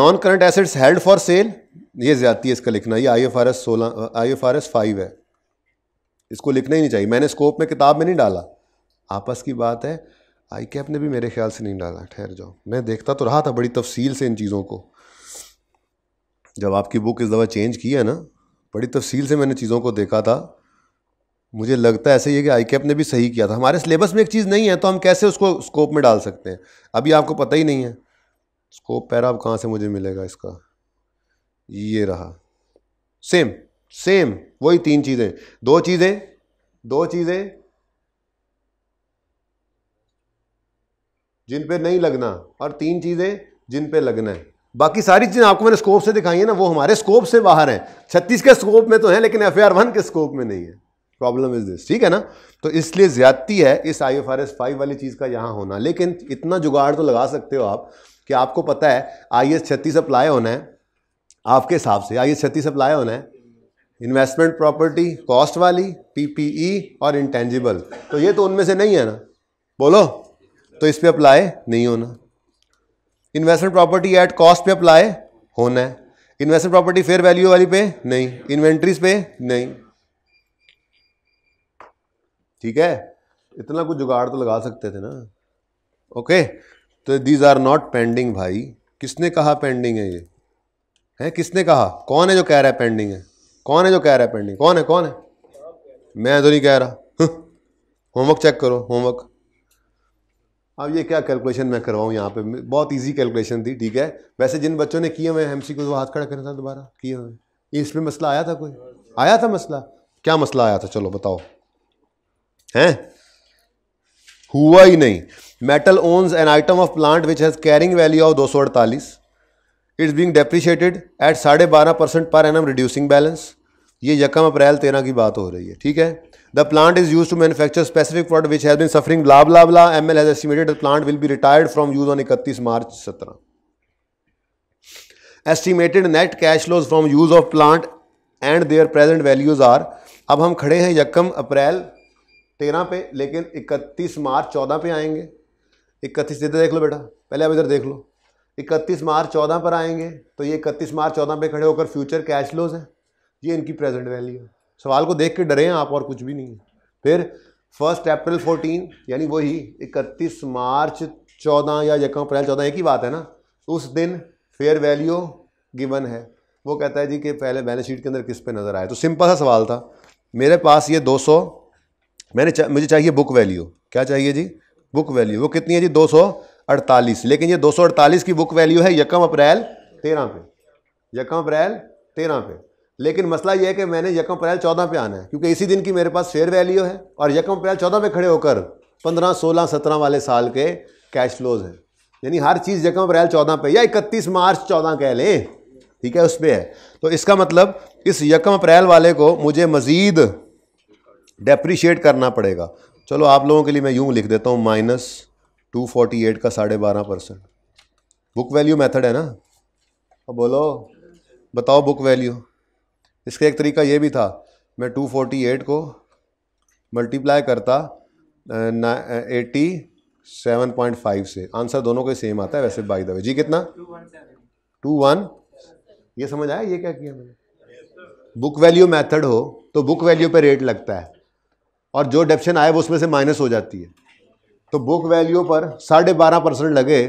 non current assets held for sale ये ज़्यादती है इसका लिखना ये आई एफ आर एस सोलह I F R S five है इसको लिखना ही नहीं चाहिए मैंने स्कोप में किताब में नहीं डाला आपस की बात है आई कैप ने भी मेरे ख्याल से नहीं डाला ठहर जाओ मैं देखता तो रहा था बड़ी तफसील से इन चीज़ों को जब आपकी बुक इस दफ़ा चेंज की है ना बड़ी तफसील से मैंने चीज़ों को देखा था मुझे लगता है ऐसे ही है कि आई कैप ने भी सही किया था हमारे सिलेबस में एक चीज़ नहीं है तो हम कैसे उसको स्कोप में डाल सकते हैं अभी आपको पता ही नहीं है स्कोप पैरा अब कहाँ से मुझे मिलेगा इसका ये रहा सेम सेम वही तीन चीज़ें दो चीज़ें दो चीज़ें जिन पे नहीं लगना और तीन चीज़ें जिन पे लगना है बाकी सारी चीज़ें आपको मैंने स्कोप से दिखाई है ना वो हमारे स्कोप से बाहर हैं छत्तीस के स्कोप में तो है लेकिन एफ आर वन के स्कोप में नहीं है प्रॉब्लम इज दिस ठीक है ना तो इसलिए ज्यादती है इस I F R S five वाली चीज़ का यहां होना लेकिन इतना जुगाड़ तो लगा सकते हो आप कि आपको पता है आई एस छत्तीस अप्लाई होना है आपके हिसाब से आइए छत्तीस सब होना है इन्वेस्टमेंट प्रॉपर्टी कॉस्ट वाली पीपीई e और इंटेंजिबल तो ये तो उनमें से नहीं है ना बोलो तो इस पर अप्लाई नहीं होना इन्वेस्टमेंट प्रॉपर्टी एट कॉस्ट पे अप्लाई होना है इन्वेस्टमेंट प्रॉपर्टी फेयर वैल्यू वाली पे नहीं इन्वेंट्रीज पे नहीं ठीक है इतना कुछ जुगाड़ तो लगा सकते थे ना ओके तो दीज आर नॉट पेंडिंग भाई किसने कहा पेंडिंग है ये है किसने कहा कौन है जो कह रहा है पेंडिंग है कौन है जो कह रहा है पेंडिंग कौन है कौन है मैं तो नहीं कह रहा होमवर्क चेक करो होमवर्क अब ये क्या कैलकुलेशन मैं करवाऊँ यहाँ पे बहुत इजी कैलकुलेशन थी ठीक है वैसे जिन बच्चों ने किए हुए एम सी को हाथ खड़ा करना था दोबारा किए हुए इसमें मसला आया था कोई आया था मसला क्या मसला आया था चलो बताओ हैं हुआ ही नहीं Metal owns an item of plant which has carrying value of दो सौ अड़तालीस इट्स बीइंग डेप्रिशिएटेड एट साढ़े बारह percent per annum reducing balance ये यकम अप्रैल तेरह की बात हो रही है ठीक है the plant is use to manufacture specific product which has been suffering ला ला ला M L has estimated plant will be retired from use on इकतीस मार्च सत्रह estimated net cash flows from use of plant and their present values are अब हम खड़े हैं यकम अप्रैल तेरह पे लेकिन इकतीस मार्च चौदह पे आएंगे इकतीस इधर देख लो बेटा पहले आप इधर देख लो इकतीस मार्च चौदह पर आएंगे तो ये इकतीस मार्च चौदह पे खड़े होकर फ्यूचर कैश लोज हैं ये इनकी प्रेजेंट वैल्यू है सवाल को देख के डरे हैं आप और कुछ भी नहीं है फिर फर्स्ट अप्रैल फोर्टीन यानी वही इकतीस मार्च चौदह या यकम अप्रैल चौदह एक ही बात है ना उस दिन फेयर वैल्यू गिवन है वो कहता है जी कि पहले बैलेंस शीट के अंदर किस पे नज़र आए तो सिंपल सा सवाल था मेरे पास ये 200 मैंने चा, मुझे चाहिए बुक वैल्यू क्या चाहिए जी बुक वैल्यू वो कितनी है जी 200 अड़तालीस लेकिन ये दो सौ अड़तालीस की बुक वैल्यू है यकम अप्रैल तेरह पे यकम अप्रैल तेरह पे लेकिन मसला यह है कि मैंने यकम अप्रैल चौदह पे आना है क्योंकि इसी दिन की मेरे पास शेयर वैल्यू है और यकम अप्रैल चौदह पे खड़े होकर पंद्रह सोलह सत्रह वाले साल के कैश फ्लोज हैं यानी हर चीज़ यकम अप्रैल चौदह पे या इकतीस मार्च चौदह कह लें ठीक है उस पर है तो इसका मतलब इस यकम अप्रैल वाले को मुझे मज़ीद डेप्रीशिएट करना पड़ेगा चलो आप लोगों के लिए मैं यूँ लिख देता हूँ माइनस टू फोर्टी एट का साढ़े बारह परसेंट बुक वैल्यू मेथड है ना अब बोलो बताओ बुक वैल्यू इसका एक तरीका ये भी था मैं टू फोर्टी एट को मल्टीप्लाई करता एट्टी सेवन पॉइंट फाइव से आंसर दोनों का सेम आता है वैसे बाई द जी कितना टू वन ये समझ आया ये क्या किया मैंने बुक वैल्यू मेथड हो तो बुक वैल्यू पे रेट लगता है और जो डेप्शन आए वो उसमें से माइनस हो जाती है तो बुक वैल्यू पर साढ़े बारह परसेंट लगे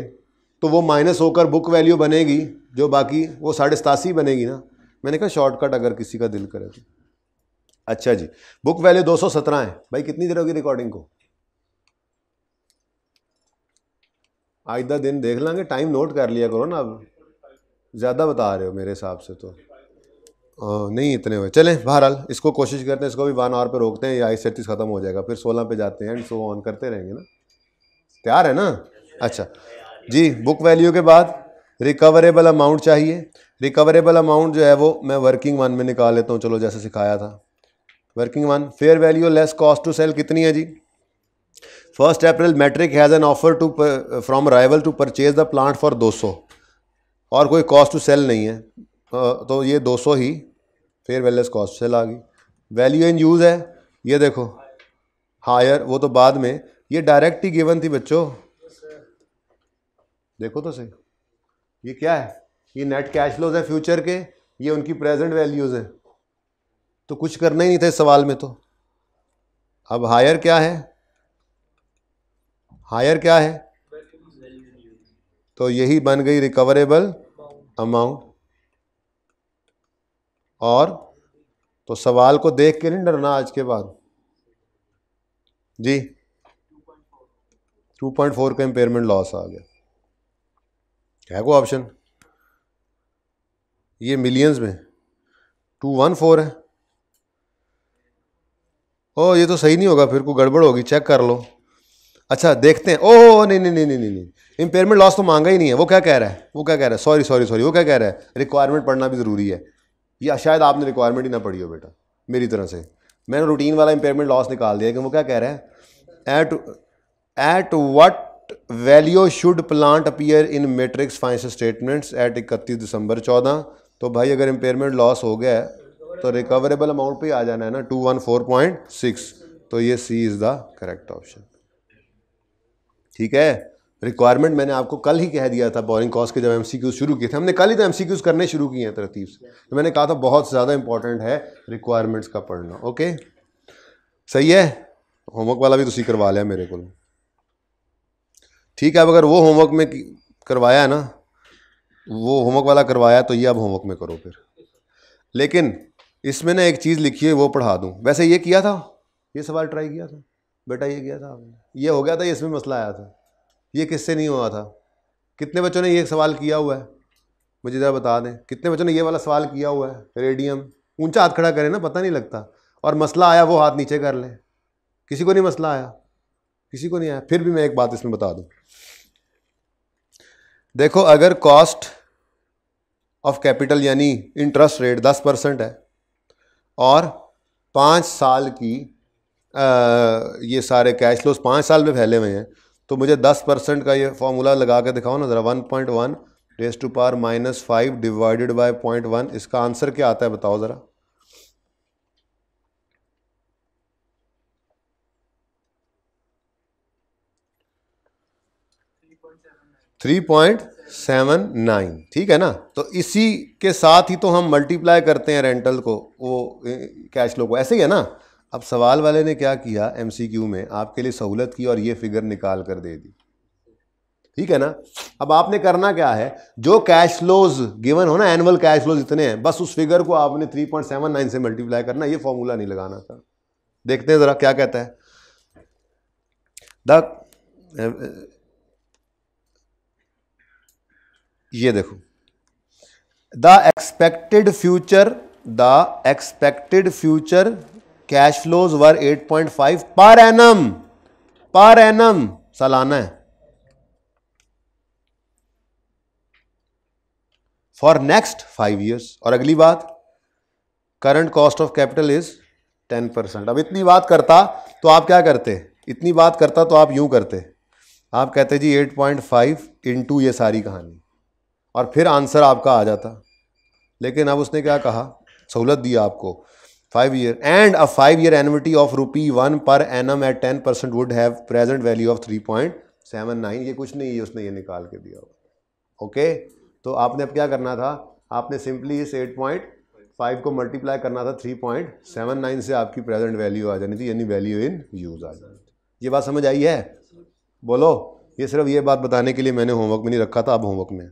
तो वो माइनस होकर बुक वैल्यू बनेगी जो बाकी वो साढ़े सतासी बनेगी ना मैंने कहा शॉर्टकट अगर किसी का दिल करे तो अच्छा जी बुक वैल्यू दो सौ सत्रह है भाई कितनी देर होगी रिकॉर्डिंग को आज का दिन देख लेंगे टाइम नोट कर लिया करो ना अब ज़्यादा बता रहे हो मेरे हिसाब से तो आ, नहीं इतने हुए चलें बहरहाल इसको कोशिश करते हैं इसको भी वन आवर पे रोकते हैं या आई सैंतीस ख़त्म हो जाएगा फिर सोलह पे जाते हैं एंड सो ऑन करते रहेंगे ना तैयार है ना अच्छा जी बुक वैल्यू के बाद रिकवरेबल अमाउंट चाहिए रिकवरेबल अमाउंट जो है वो मैं वर्किंग वन में निकाल लेता हूँ चलो जैसे सिखाया था working one fair value less cost to sell कितनी है जी first April Metric has an offer to from rival to purchase the plant for 200 और कोई कॉस्ट टू सेल नहीं है तो ये 200 ही फेयर वैल्यूस कॉस्ट सेल आ गई वैल्यू इन यूज़ है ये देखो हायर वो तो बाद में ये डायरेक्ट ही गिवन थी बच्चों देखो तो सही ये क्या है ये नेट कैश फ्लोज है फ्यूचर के ये उनकी प्रेजेंट वैल्यूज़ है तो कुछ करना ही नहीं था इस सवाल में तो अब हायर क्या है हायर क्या है तो यही बन गई रिकवरेबल अमाउंट और तो सवाल को देख के नहीं डरना आज के बाद जी टू पॉइंट फोर का इम्पेयरमेंट लॉस आ गया है को ऑप्शन ये मिलियंस में टू वन फोर है ओ ये तो सही नहीं होगा फिर को गड़बड़ होगी चेक कर लो अच्छा देखते हैं ओह नहीं नहीं नहीं नहीं नहीं इम्पेयरमेंट लॉस तो मांगा ही नहीं है वो क्या कह रहा है वो क्या कह रहा है सॉरी सॉरी सॉरी वो क्या कह रहा है रिक्वायरमेंट पढ़ना भी ज़रूरी है या शायद आपने रिक्वायरमेंट ही ना पढ़ी हो बेटा मेरी तरह से मैंने रूटीन वाला इम्पेयरमेंट लॉस निकाल दिया कि वो क्या कह रहा है at at what value should plant appear in Metrics financial statements at इकतीस दिसंबर चौदह तो भाई अगर इम्पेयरमेंट लॉस हो गया है तो रिकवरेबल अमाउंट पे आ जाना है ना two one four point six तो ये C is the correct option ठीक है रिक्वायरमेंट मैंने आपको कल ही कह दिया था बोरिंग कॉस्ट के जब एम शुरू किए थे हमने कल ही तो एम करने शुरू किए हैं तरतीब से तो मैंने कहा था बहुत ज़्यादा इंपॉर्टेंट है रिक्वायरमेंट्स का पढ़ना ओके सही है होमवर्क वाला भी तुम तो करवा लिया मेरे को ठीक है अब अगर वो होमवर्क में करवाया ना वो होमवर्क वाला करवाया तो ये अब होमवर्क में करो फिर लेकिन इसमें ना एक चीज़ लिखी है वो पढ़ा दूँ वैसे ये किया था ये सवाल ट्राई किया था बेटा ये किया था आपने ये हो गया था ये इसमें मसला आया था ये किससे नहीं हुआ था कितने बच्चों ने ये सवाल किया हुआ है मुझे ज़रा बता दें कितने बच्चों ने ये वाला सवाल किया हुआ है रेडियम ऊंचा हाथ खड़ा करें ना पता नहीं लगता और मसला आया वो हाथ नीचे कर लें किसी को नहीं मसला आया किसी को नहीं आया फिर भी मैं एक बात इसमें बता दूं देखो अगर कॉस्ट ऑफ कैपिटल यानी इंटरेस्ट रेट दस परसेंट है और पाँच साल की आ, ये सारे कैश लोस पाँच साल में फैले हुए हैं तो मुझे दस परसेंट का ये फॉर्मूला लगा के दिखाओ ना ज़रा one point one raise to power minus five divided by point one इसका आंसर क्या आता है बताओ ज़रा थ्री पॉइंट सेवन नाइन ठीक है ना तो इसी के साथ ही तो हम मल्टीप्लाई करते हैं रेंटल को वो कैश फ्लो को ऐसे ही है ना अब सवाल वाले ने क्या किया एमसीक्यू में आपके लिए सहूलत की और ये फिगर निकाल कर दे दी ठीक है ना अब आपने करना क्या है जो कैश फ्लोज गिवन हो ना एनुअल कैश फ्लोज इतने हैं बस उस फिगर को आपने 3.79 से मल्टीप्लाई करना ये फॉर्मूला नहीं लगाना था देखते हैं ज़रा क्या कहता है द ये देखो the expected future the expected future cash flows were 8.5 per annum per annum सालाना है फॉर नेक्स्ट फाइव ईयर्स और अगली बात current cost of capital is ten percent अब इतनी बात करता तो आप क्या करते इतनी बात करता तो आप यूं करते आप कहते जी 8.5 पॉइंट फाइव ये सारी कहानी और फिर आंसर आपका आ जाता लेकिन अब उसने क्या कहा सहूलत दी आपको five year and a five year annuity of rupee one per annum at ten percent would have present value of three point seven nine ये कुछ नहीं है उसने ये निकाल के दिया ओके ओके तो आपने अब क्या करना था आपने सिंपली इस एट पॉइंट फाइव को मल्टीप्लाई करना था थ्री पॉइंट सेवन नाइन से आपकी प्रेजेंट वैल्यू आ जानी थी यानी वैल्यू इन यूज आ जानी ये बात समझ आई है बोलो ये सिर्फ ये बात बताने के लिए मैंने होमवर्क में नहीं रखा था अब होमवर्क में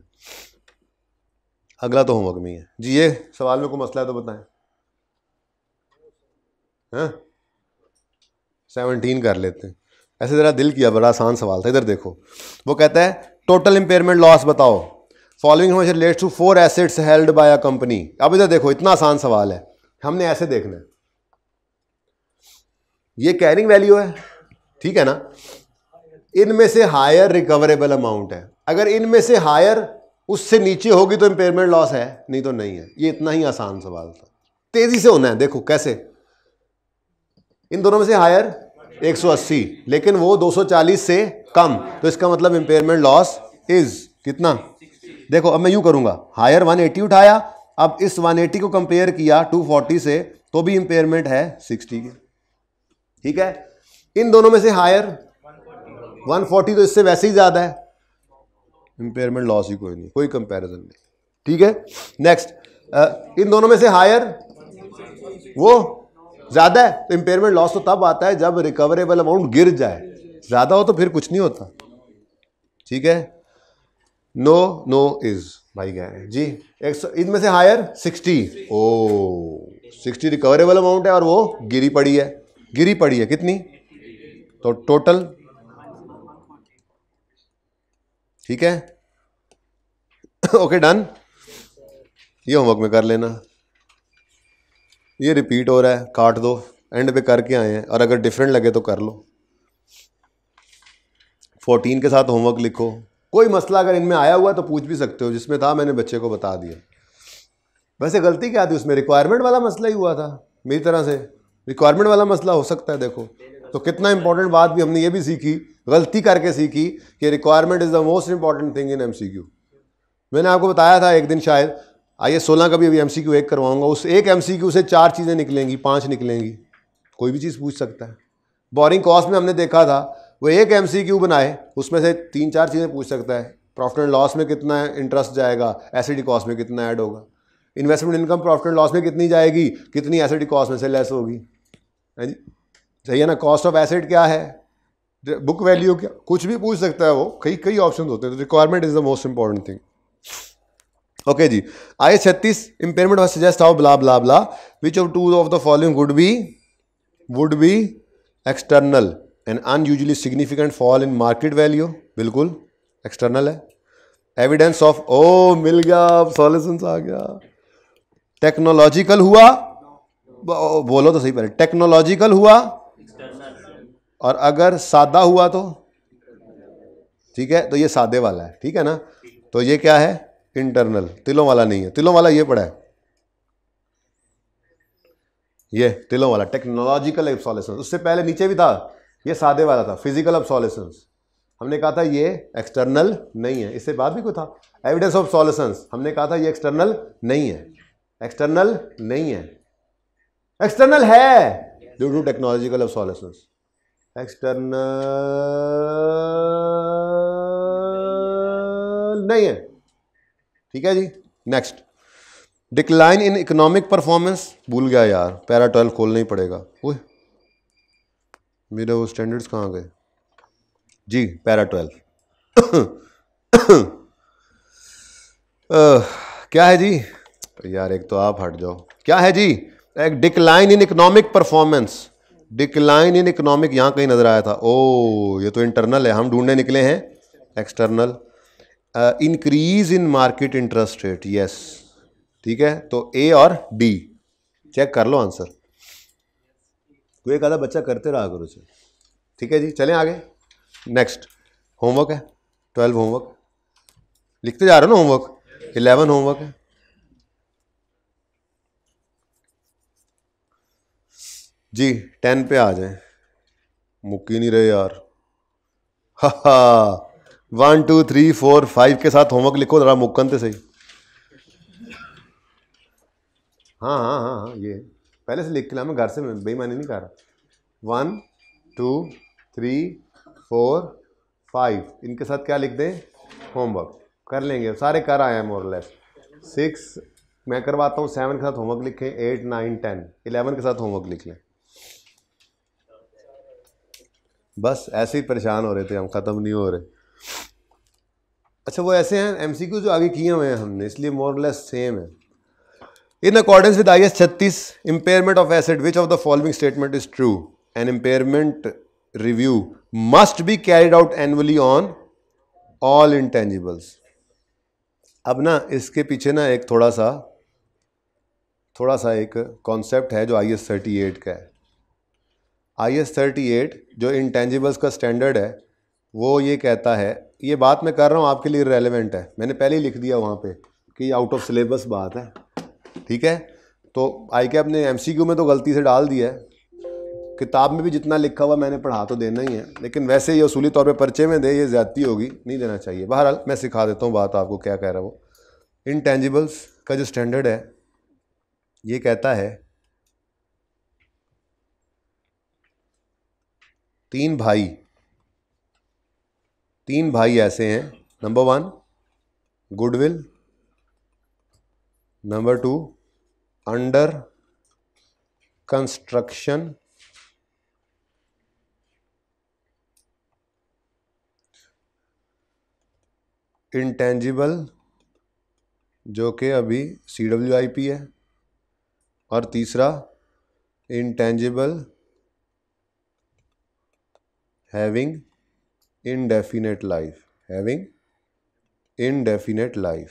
अगला तो होमवर्क नहीं है जी ये सवाल में कोई मसला है तो बताएं हैं हाँ? सेवनटीन कर लेते हैं ऐसे ज़रा दिल किया बड़ा आसान सवाल था इधर देखो वो कहता है टोटल इंपेयरमेंट लॉस बताओ फॉलोइंग हमेशा relate to four assets held by a company अब इधर देखो इतना आसान सवाल है हमने ऐसे देखना है ये कैरिंग वैल्यू है ठीक है ना इनमें से हायर रिकवरेबल अमाउंट है अगर इनमें से हायर उससे नीचे होगी तो इम्पेयरमेंट लॉस है नहीं तो नहीं है ये इतना ही आसान सवाल था तेजी से होना है देखो कैसे इन दोनों में से हायर 180 लेकिन वो 240 से कम तो इसका मतलब इम्पेयरमेंट लॉस इज कितना देखो अब मैं यूं करूंगा हायर 180 उठाया अब इस 180 को कंपेयर किया 240 से तो भी इम्पेयरमेंट है 60 की ठीक है इन दोनों में से हायर 140 तो इससे वैसे ही ज़्यादा है इम्पेयरमेंट लॉस ही कोई नहीं कोई कंपैरिजन नहीं ठीक है नेक्स्ट इन दोनों में से हायर वो ज़्यादा है तो इम्पेयरमेंट लॉस तो तब आता है जब रिकवरेबल अमाउंट गिर जाए ज़्यादा हो तो फिर कुछ नहीं होता ठीक है नो नो इज भाई कह रहे हैं जी एक सौ इनमें से higher sixty oh sixty recoverable amount है और वो गिरी पड़ी है गिरी पड़ी है कितनी तो टोटल ठीक है ओके डन ये होमवर्क में कर लेना ये रिपीट हो रहा है काट दो एंड पे करके आए हैं और अगर डिफरेंट लगे तो कर लो फोर्टीन के साथ होमवर्क लिखो कोई मसला अगर इनमें आया हुआ तो पूछ भी सकते हो जिसमें था मैंने बच्चे को बता दिया वैसे गलती क्या थी उसमें रिक्वायरमेंट वाला मसला ही हुआ था मेरी तरह से रिक्वायरमेंट वाला मसला हो सकता है देखो तो कितना इंपॉर्टेंट बात भी हमने ये भी सीखी गलती करके सीखी कि requirement is the most important thing in M मैंने आपको बताया था एक दिन शायद आइए सोलह का भी अभी एम एक करवाऊंगा उस एक एम से चार चीज़ें निकलेंगी पाँच निकलेंगी कोई भी चीज़ पूछ सकता है बोरिंग कॉस्ट में हमने देखा था वो एक एम बनाए उसमें से तीन चार चीज़ें पूछ सकता है प्रॉफिट एंड लॉस में कितना इंटरेस्ट जाएगा एसिडी कॉस्ट में कितना ऐड होगा investment income profit and loss में कितनी जाएगी कितनी एसिडी कॉस्ट में से लेस होगी है हाँ जी चाहिए ना कॉस्ट ऑफ एसेट क्या है बुक वैल्यू क्या कुछ भी पूछ सकता है वो कई कई ऑप्शन होते हैं तो requirement is the most important thing okay जी आई छत्तीस impairment suggest how blah blah blah which of two of the following would be would be external and unusually significant fall in market value बिल्कुल एक्सटर्नल है एविडेंस ऑफ ओ मिल गया सोल्यूशन आ गया टेक्नोलॉजिकल हुआ बोलो तो सही पहले टेक्नोलॉजिकल हुआ और अगर सादा हुआ तो ठीक है तो ये सादे वाला है ठीक है ना तो ये क्या है इंटरनल तिलों वाला नहीं है तिलों वाला ये पड़ा है ये तिलों वाला टेक्नोलॉजिकल एब्सोलेसेंस उससे पहले नीचे भी था ये सादे वाला था फिजिकल एब्सोलेसेंस हमने कहा था ये एक्सटर्नल नहीं है इससे बाद भी कोई था एविडेंस ऑफ सोल्यूशन हमने कहा था ये एक्सटर्नल नहीं है एक्सटर्नल नहीं है एक्सटर्नल है due to technological obsolescence external नहीं है ठीक है जी next decline in economic performance भूल गया यार पैरा ट्वेल्व खोलना ही पड़ेगा ओह मेरे वो स्टैंडर्ड्स कहाँ गए जी पैरा ट्वेल्व क्या है जी यार एक तो आप हट जाओ क्या है जी एक decline in economic performance decline in economic यहाँ कहीं नज़र आया था ओ ये तो इंटरनल है हम ढूंढने निकले हैं external increase in market interest rate yes ठीक है तो ए और डी चेक कर लो आंसर कोई एक आधा बच्चा करते रहा करो उसे ठीक है जी चलें आगे नेक्स्ट होमवर्क है ट्वेल्व होमवर्क लिखते जा रहे हो ना होमवर्क इलेवन होमवर्क है जी टेन पे आ जाए मुक्की नहीं रहे यार हा हा one two three four five के साथ होमवर्क लिखो जरा मुक्कन तो सही हाँ हाँ हाँ हाँ ये पहले से लिख के ला मैं घर से बेईमानी नहीं कर रहा one two three four five इनके साथ क्या लिख दें होमवर्क कर लेंगे सारे कर आए हैं लेस सिक्स मैं करवाता हूँ सेवन के साथ होमवर्क लिखें एट नाइन टेन इलेवन के साथ होमवर्क लिख लें बस ऐसे ही परेशान हो रहे थे हम ख़त्म नहीं हो रहे अच्छा वो ऐसे हैं एम जो आगे किए हुए हैं हमने इसलिए मोरलेस सेम है in accordance with I S छत्तीस impairment of asset which of the following statement is true an impairment review must be carried out annually on all intangibles अब ना इसके पीछे ना एक थोड़ा सा थोड़ा सा एक कॉन्सेप्ट है जो आई एस थर्टी एट का है आई एस थर्टी एट जो इंटेंजिबल्स का स्टैंडर्ड है वो ये कहता है ये बात मैं कर रहा हूँ आपके लिए रेलिवेंट है मैंने पहले ही लिख दिया वहाँ पे कि आउट ऑफ सिलेबस बात है ठीक है तो आई कैप ने एम में तो गलती से डाल दिया है किताब में भी जितना लिखा हुआ मैंने पढ़ा तो देना ही है लेकिन वैसे ये असूली तौर पे पर्चे में दे ये ज़्यादती होगी नहीं देना चाहिए बहरहाल मैं सिखा देता हूँ बात आपको क्या कह रहा है वो इनटेंजिबल्स का जो स्टैंडर्ड है ये कहता है तीन भाई तीन भाई ऐसे हैं number one goodwill number two under construction intangible जो कि अभी सी डब्ल्यू आई पी है और तीसरा intangible having indefinite life having indefinite life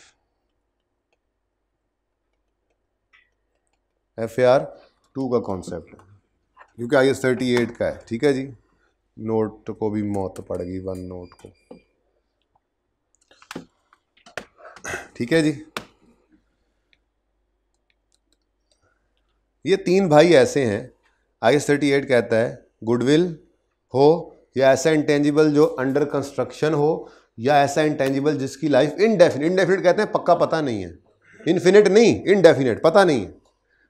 F A R two का कॉन्सेप्ट क्योंकि आई एस थर्टी एट का है ठीक है जी नोट को भी मौत पड़ गई वन नोट को ठीक है जी ये तीन भाई ऐसे हैं आई एस थर्टी एट कहता है गुडविल हो या ऐसा इंटेंजिबल जो अंडर कंस्ट्रक्शन हो या ऐसा इंटेंजिबल जिसकी लाइफ इनडेफिनेट इनडेफिनेट कहते हैं पक्का पता नहीं है इनफिनिट नहीं इनडेफिनेट पता नहीं है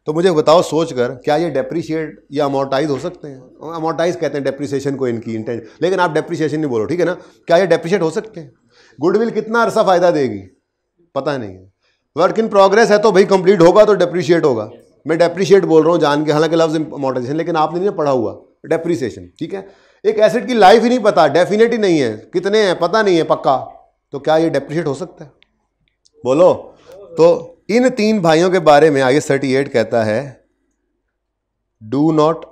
तो मुझे बताओ सोच कर क्या ये डेप्रीशिएट या अमोटाइज हो सकते हैं अमोटाइज कहते हैं डेप्रीसिएशन को इनकी इंटेंज लेकिन आप डेप्रीशिएशन नहीं बोलो ठीक है ना क्या ये डेप्रीशिएट हो सकते हैं गुडविल कितना अरसा फ़ायदा देगी पता नहीं है वर्क इन प्रोग्रेस है तो भाई कंप्लीट होगा तो डेप्रीशिएट होगा मैं डेप्रीशिएट बोल रहा हूँ जान के हालांकि लफ्ज़ अमोटाइजेशन लेकिन आपने नहीं पढ़ा हुआ डेप्रीसिएशन ठीक है एक एसिड की लाइफ ही नहीं पता डेफिनेट ही नहीं है कितने हैं पता नहीं है पक्का तो क्या ये डेप्रिशिएट हो सकता है बोलो तो इन तीन भाइयों के बारे में आगे थर्टी एट कहता है डू नॉट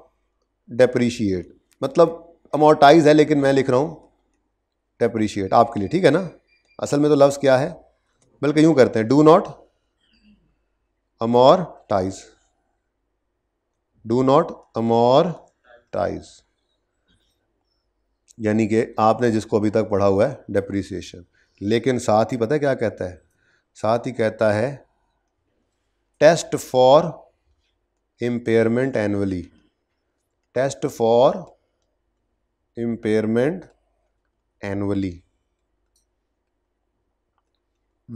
डेप्रीशिएट मतलब अमोटाइज है लेकिन मैं लिख रहा हूँ डेप्रीशिएट आपके लिए ठीक है ना असल में तो लफ्ज़ क्या है बल्कि यूं करते हैं do not amortise do not amortise यानी कि आपने जिसको अभी तक पढ़ा हुआ है डेप्रिसिएशन लेकिन साथ ही पता है क्या कहता है साथ ही कहता है test for impairment annually test for impairment annually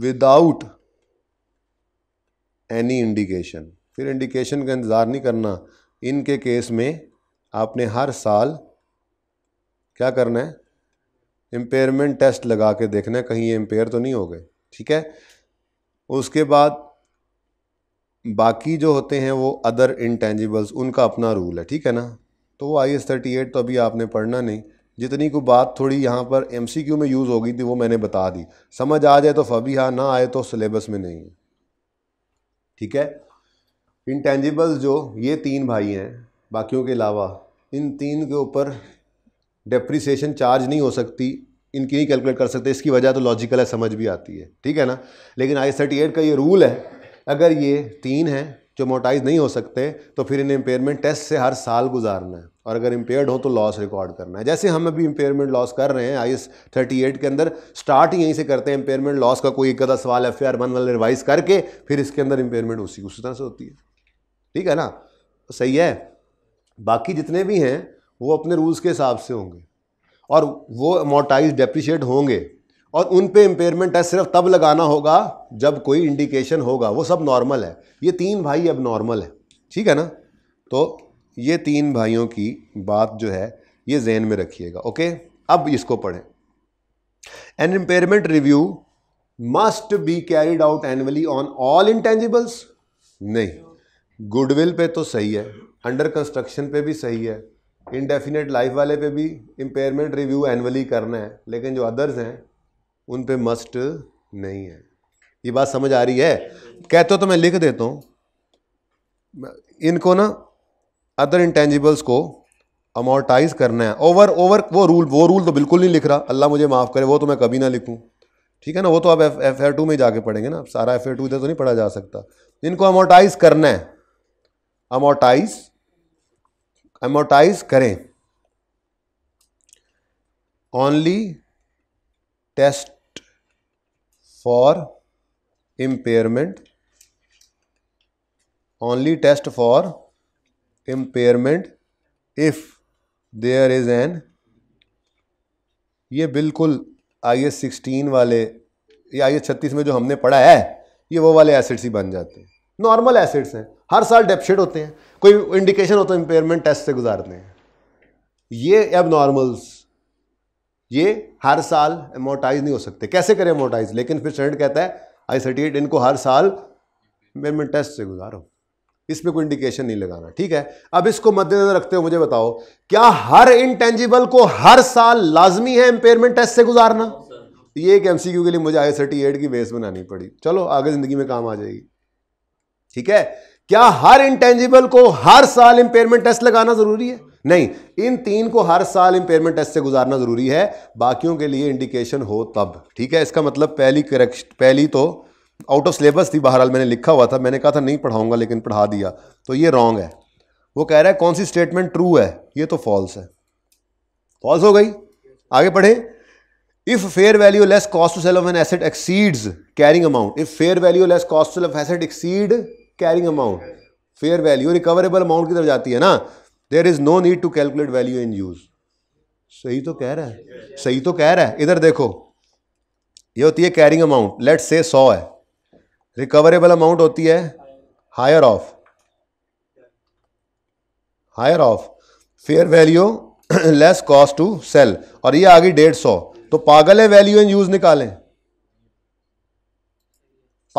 without any indication फिर इंडिकेशन का इंतज़ार नहीं करना इनके केस में आपने हर साल क्या करना है एम्पेयरमेंट टेस्ट लगा के देखना है कहीं ये एम्पेयर तो नहीं हो गए ठीक है उसके बाद बाकी जो होते हैं वो अदर इंटेंजिबल्स उनका अपना रूल है ठीक है ना तो वो आई एस थर्टी एट तो अभी आपने पढ़ना नहीं जितनी को बात थोड़ी यहाँ पर एम सी क्यू में यूज़ होगी थी वो मैंने बता दी समझ आ जाए तो फबी हाँ ना आए तो सिलेबस में नहीं है ठीक है इंटेंजिबल्स जो ये तीन भाई हैं बाकियों के अलावा इन तीन के ऊपर डेप्रिसिएशन चार्ज नहीं हो सकती इनकी नहीं कैलकुलेट कर सकते इसकी वजह तो लॉजिकल है समझ भी आती है ठीक है ना लेकिन आई थर्टी एट का ये रूल है अगर ये तीन हैं जो मोटाइज नहीं हो सकते तो फिर इन्हें इम्पेयरमेंट टेस्ट से हर साल गुजारना है और अगर इम्पेयर्ड हो तो लॉस रिकॉर्ड करना है जैसे हम अभी इम्पेयरमेंट लॉस कर रहे हैं आई एस थर्टी एट के अंदर स्टार्ट ही यहीं से करते हैं इम्पेयरमेंट लॉस का कोई एक सवाल एफ आर वन वाले रिवाइज करके फिर इसके अंदर इम्पेयरमेंट उसी उसी तरह से होती है ठीक है ना तो सही है बाकी जितने भी हैं वो अपने रूल्स के हिसाब से होंगे और वो अमोटाइज डेप्रिशिएट होंगे और उन पे इम्पेयरमेंट टैक्स सिर्फ तब लगाना होगा जब कोई इंडिकेशन होगा वो सब नॉर्मल है ये तीन भाई अब नॉर्मल है ठीक है ना तो ये तीन भाइयों की बात जो है ये जहन में रखिएगा ओके अब इसको पढ़ें an impairment review must be carried out annually on all intangibles नहीं गुडविल पे तो सही है अंडर कंस्ट्रक्शन पे भी सही है इनडेफिनेट लाइफ वाले पे भी इम्पेयरमेंट रिव्यू एनअली करना है लेकिन जो अदर्स हैं उन पे मस्ट नहीं है ये बात समझ आ रही है कहते हो तो मैं लिख देता हूँ इनको ना अदर इंटेंजिबल्स को अमोटाइज करना है ओवर ओवर वो रूल वो रूल तो बिल्कुल नहीं लिख रहा अल्लाह मुझे माफ़ करे वो तो मैं कभी ना लिखूँ ठीक है ना वो तो आप एफ एफ ए टू में जाके पढ़ेंगे ना सारा एफ आर टू इधर तो नहीं पढ़ा जा सकता इनको अमोटाइज करना है अमोटाइज एमोटाइज करें only test for impairment only test for impairment if there is an ये बिल्कुल आई एस सिक्सटीन वाले या आई एस छत्तीस में जो हमने पढ़ा है ये वो वाले एसिड्स ही बन जाते हैं नॉर्मल एसिड्स हैं हर साल डेपशेड होते हैं कोई इंडिकेशन होता है इम्पेयरमेंट टेस्ट से गुजारते हैं ये एब नॉर्मल्स ये हर साल एमोटाइज नहीं हो सकते कैसे करें एमोटाइज लेकिन फिर स्टूडेंट कहता है आई सर्टी एट इनको हर साल इम्पेयरमेंट टेस्ट से गुजारो इसमें कोई इंडिकेशन नहीं लगाना ठीक है अब इसको मद्देनजर रखते हुए मुझे बताओ क्या हर इंटेंजिबल को हर साल लाजमी है इम्पेयरमेंट टेस्ट से गुजारना ये एक एमसीक्यू के लिए मुझे आई थर्टी एट की बेस बनानी पड़ी चलो आगे जिंदगी में काम आ जाएगी ठीक है क्या हर इंटेंजिबल को हर साल इंपेयरमेंट टेस्ट लगाना जरूरी है नहीं इन तीन को हर साल इंपेयरमेंट टेस्ट से गुजारना जरूरी है बाकियों के लिए इंडिकेशन हो तब ठीक है इसका मतलब पहली करेक्श पहली तो आउट ऑफ सिलेबस थी बहरहाल मैंने लिखा हुआ था मैंने कहा था नहीं पढ़ाऊंगा लेकिन पढ़ा दिया तो ये रॉन्ग है वो कह रहा है कौन सी स्टेटमेंट ट्रू है ये तो फॉल्स है फॉल्स हो गई आगे पढ़े if fair value less cost to sell of an asset exceeds carrying amount if fair value less cost to sell of asset exceed carrying amount fair value recoverable amount की तरफ जाती है ना there is no need to calculate value in use सही तो कह रहा है सही तो कह रहा है इधर देखो ये होती है कैरिंग अमाउंट लेट से सौ है रिकवरेबल अमाउंट होती है higher of higher of fair value less cost to sell और ये आ गई डेढ़ सौ तो पागल है वैल्यू इन यूज निकालें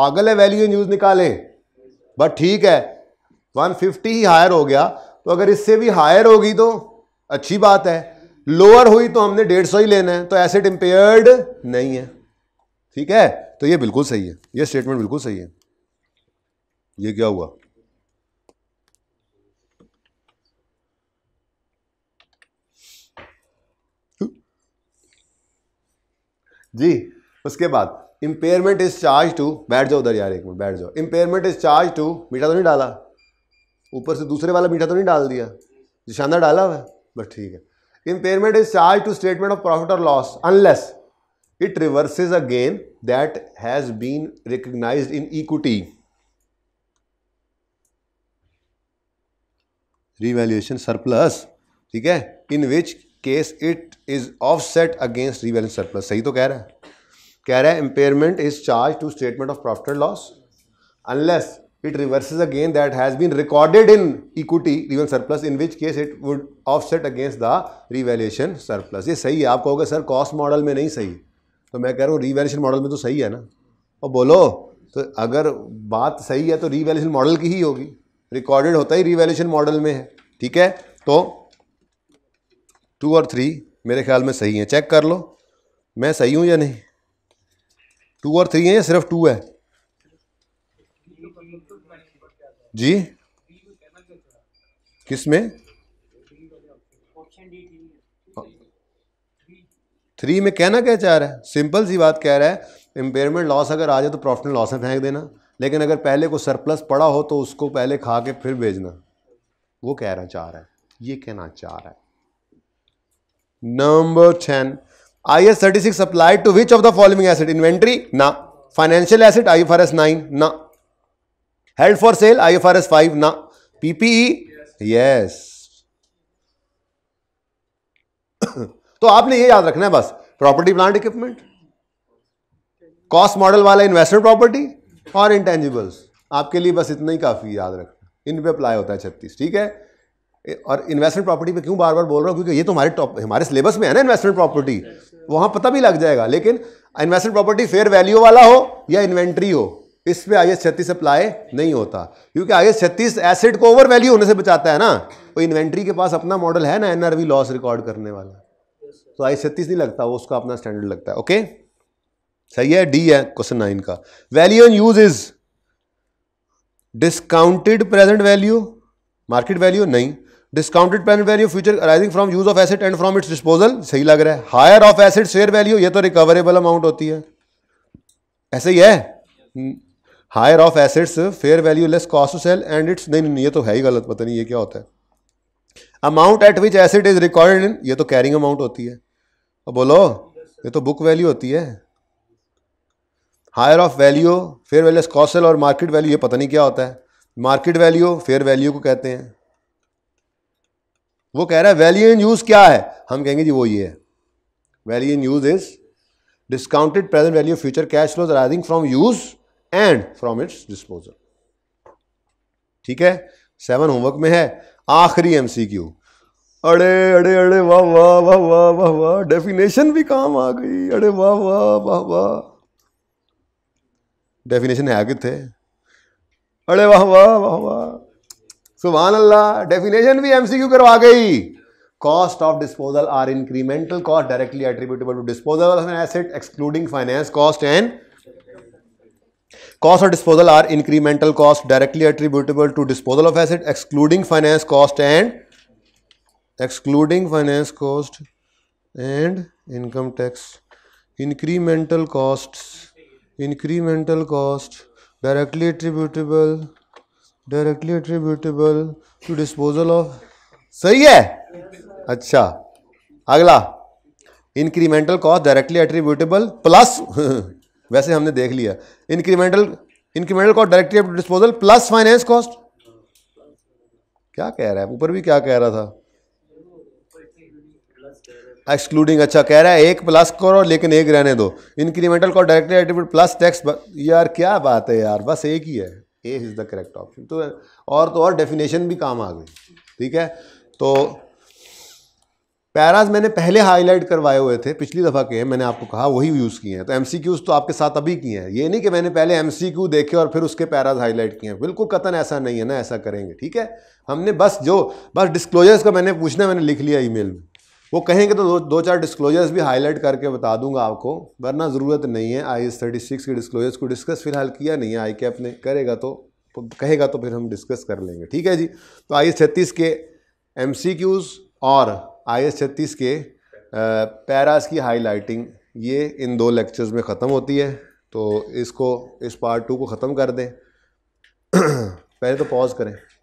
पागल है वैल्यू इन यूज निकालें बट ठीक है 150 ही हायर हो गया तो अगर इससे भी हायर होगी तो अच्छी बात है लोअर हुई तो हमने डेढ़ सौ ही लेना है तो एसेट इम्पेयर्ड नहीं है ठीक है तो ये बिल्कुल सही है ये स्टेटमेंट बिल्कुल सही है ये क्या हुआ जी उसके बाद इम्पेयरमेंट इज चार्ज टू बैठ जाओ उधर यार एक मिनट बैठ जाओ इम्पेयरमेंट इज चार्ज टू मीठा तो नहीं डाला ऊपर से दूसरे वाला मीठा तो नहीं डाल दिया जो डाला हुआ बस ठीक है impairment is charge to statement of profit और loss unless it reverses a gain that has been recognise in equity revaluation surplus ठीक है in which case it is offset against revaluation surplus सही तो कह रहा है कह रहा है impairment is charge to statement of profit and loss unless it reverse again that has been recorded in equity revaluation surplus in which case it would offset against the revaluation surplus ये सही है आप कहोगे सर कॉस्ट मॉडल में नहीं सही तो मैं कह रहा हूँ रिवेल्यूशन मॉडल में तो सही है ना और बोलो तो अगर बात सही है तो रिवेल्यूशन मॉडल की ही होगी रिकॉर्डेड होता ही रिवेल्यूशन मॉडल में है ठीक है तो टू और थ्री मेरे ख्याल में सही है चेक कर लो मैं सही हूँ या नहीं टू और थ्री है या सिर्फ टू है जी किस में थ्री में कहना क्या चाह रहा है सिंपल सी बात कह रहा है इम्पेयरमेंट लॉस अगर आ जाए तो प्रॉफिट लॉस में फेंक देना लेकिन अगर पहले को सरप्लस पड़ा हो तो उसको पहले खा के फिर भेजना वो रहा चाह रहा है ये कहना चाह रहा है number ten thirty six to which the following asset inventory ना financial asset I F R S nine ना held for sale I F R S five ना पीपीई यस तो आपने ये याद रखना है बस property plant equipment cost model वाला इन्वेस्टमेंट प्रॉपर्टी और इंटेंजिबल्स आपके लिए बस इतना ही काफ़ी याद रखना इन पे अप्लाई होता है छत्तीस ठीक है और इन्वेस्टमेंट प्रॉपर्टी पे क्यों बार बार बोल रहा हूँ क्योंकि ये तो हमारे टॉप हमारे सिलेबस में है ना इन्वेस्टमेंट प्रॉपर्टी वहां पता भी लग जाएगा लेकिन इन्वेस्टमेंट प्रॉपर्टी फेयर वैल्यू वाला हो या इन्वेंट्री हो इस पर आई एस छत्तीस अप्लाई नहीं होता क्योंकि आई एस छत्तीस एसेट को ओवर वैल्यू होने से बचाता है ना वो इन्वेंट्री के पास अपना मॉडल है ना एनआरवी लॉस रिकॉर्ड करने वाला तो आई एस छत्तीस नहीं लगता वो उसका अपना स्टैंडर्ड लगता है ओके सही है डी है क्वेश्चन नाइन का value and use is discounted present value market value नहीं discounted pen value future arising from use of asset and from its disposal सही लग रहा है higher of asset share value ये तो रिकवरेबल अमाउंट होती है ऐसे ही है higher of assets fair value less cost sell and its नहीं नहीं ये तो है ही गलत पता नहीं ये क्या होता है amount at which asset is recorded in ये तो कैरिंग अमाउंट होती है अब बोलो ये तो बुक वैल्यू होती है higher of value fair value cost sell और मार्केट वैल्यू ये पता नहीं क्या होता है मार्केट वैल्यू फेयर वैल्यू को कहते हैं वो कह रहा है वैल्यू इन यूज क्या है हम कहेंगे जी वो ये है value in use is discounted present value future cash flows arising from use and from its disposal ठीक है सेवन होमवर्क में है आखिरी एमसीक्यू अरे अरे अरे वाह वाह वाह वाह वाह वाह डेफिनेशन भी काम आ गई अरे वाह वाह वाह वाह डेफिनेशन है आगे थे अरे वाह वाह वाह वाह सुबहान अल्लाह डेफिनेशन भी एमसीक्यू करवा गई cost of disposal are incremental cost directly attributable to disposal of asset excluding finance cost and cost of disposal are incremental cost directly attributable to disposal of asset excluding finance cost and excluding finance cost and income tax incremental cost incremental cost directly attributable directly attributable to disposal of सही है अच्छा अगला incremental cost directly attributable plus वैसे हमने देख लिया incremental incremental cost directly disposal plus finance cost क्या कह रहा है ऊपर भी क्या कह रहा था एक्सक्लूडिंग अच्छा कह रहा है एक प्लस करो लेकिन एक रहने दो incremental cost directly attribute plus tax यार क्या बात है यार बस एक ही है A is the correct option तो और तो और डेफिनेशन भी काम आ गई ठीक है तो पैराज मैंने पहले हाईलाइट करवाए हुए थे पिछली दफ़ा के मैंने आपको कहा वही यूज़ किए हैं तो एम तो आपके साथ अभी किए हैं ये नहीं कि मैंने पहले एम देखे और फिर उसके पैराज हाईलाइट किए हैं बिल्कुल कतन ऐसा नहीं है ना ऐसा करेंगे ठीक है हमने बस जो बस डिस्क्लोजर्स का मैंने पूछना मैंने लिख लिया ई में वो कहेंगे तो दो दो चार डिस्क्लोजर्स भी हाईलाइट करके बता दूंगा आपको वरना ज़रूरत नहीं है आई एस थर्टी सिक्स के डिस्क्लोजर्स को डिस्कस फिलहाल किया नहीं है आई कैप ने करेगा तो, तो कहेगा तो फिर हम डिस्कस कर लेंगे ठीक है जी तो आई एस छत्तीस के एम सी क्यूज़ और आई एस छत्तीस के पैरास की हाईलाइटिंग ये इन दो लेक्चर्स में ख़त्म होती है तो इसको इस पार्ट टू को ख़त्म कर दें पहले तो पॉज करें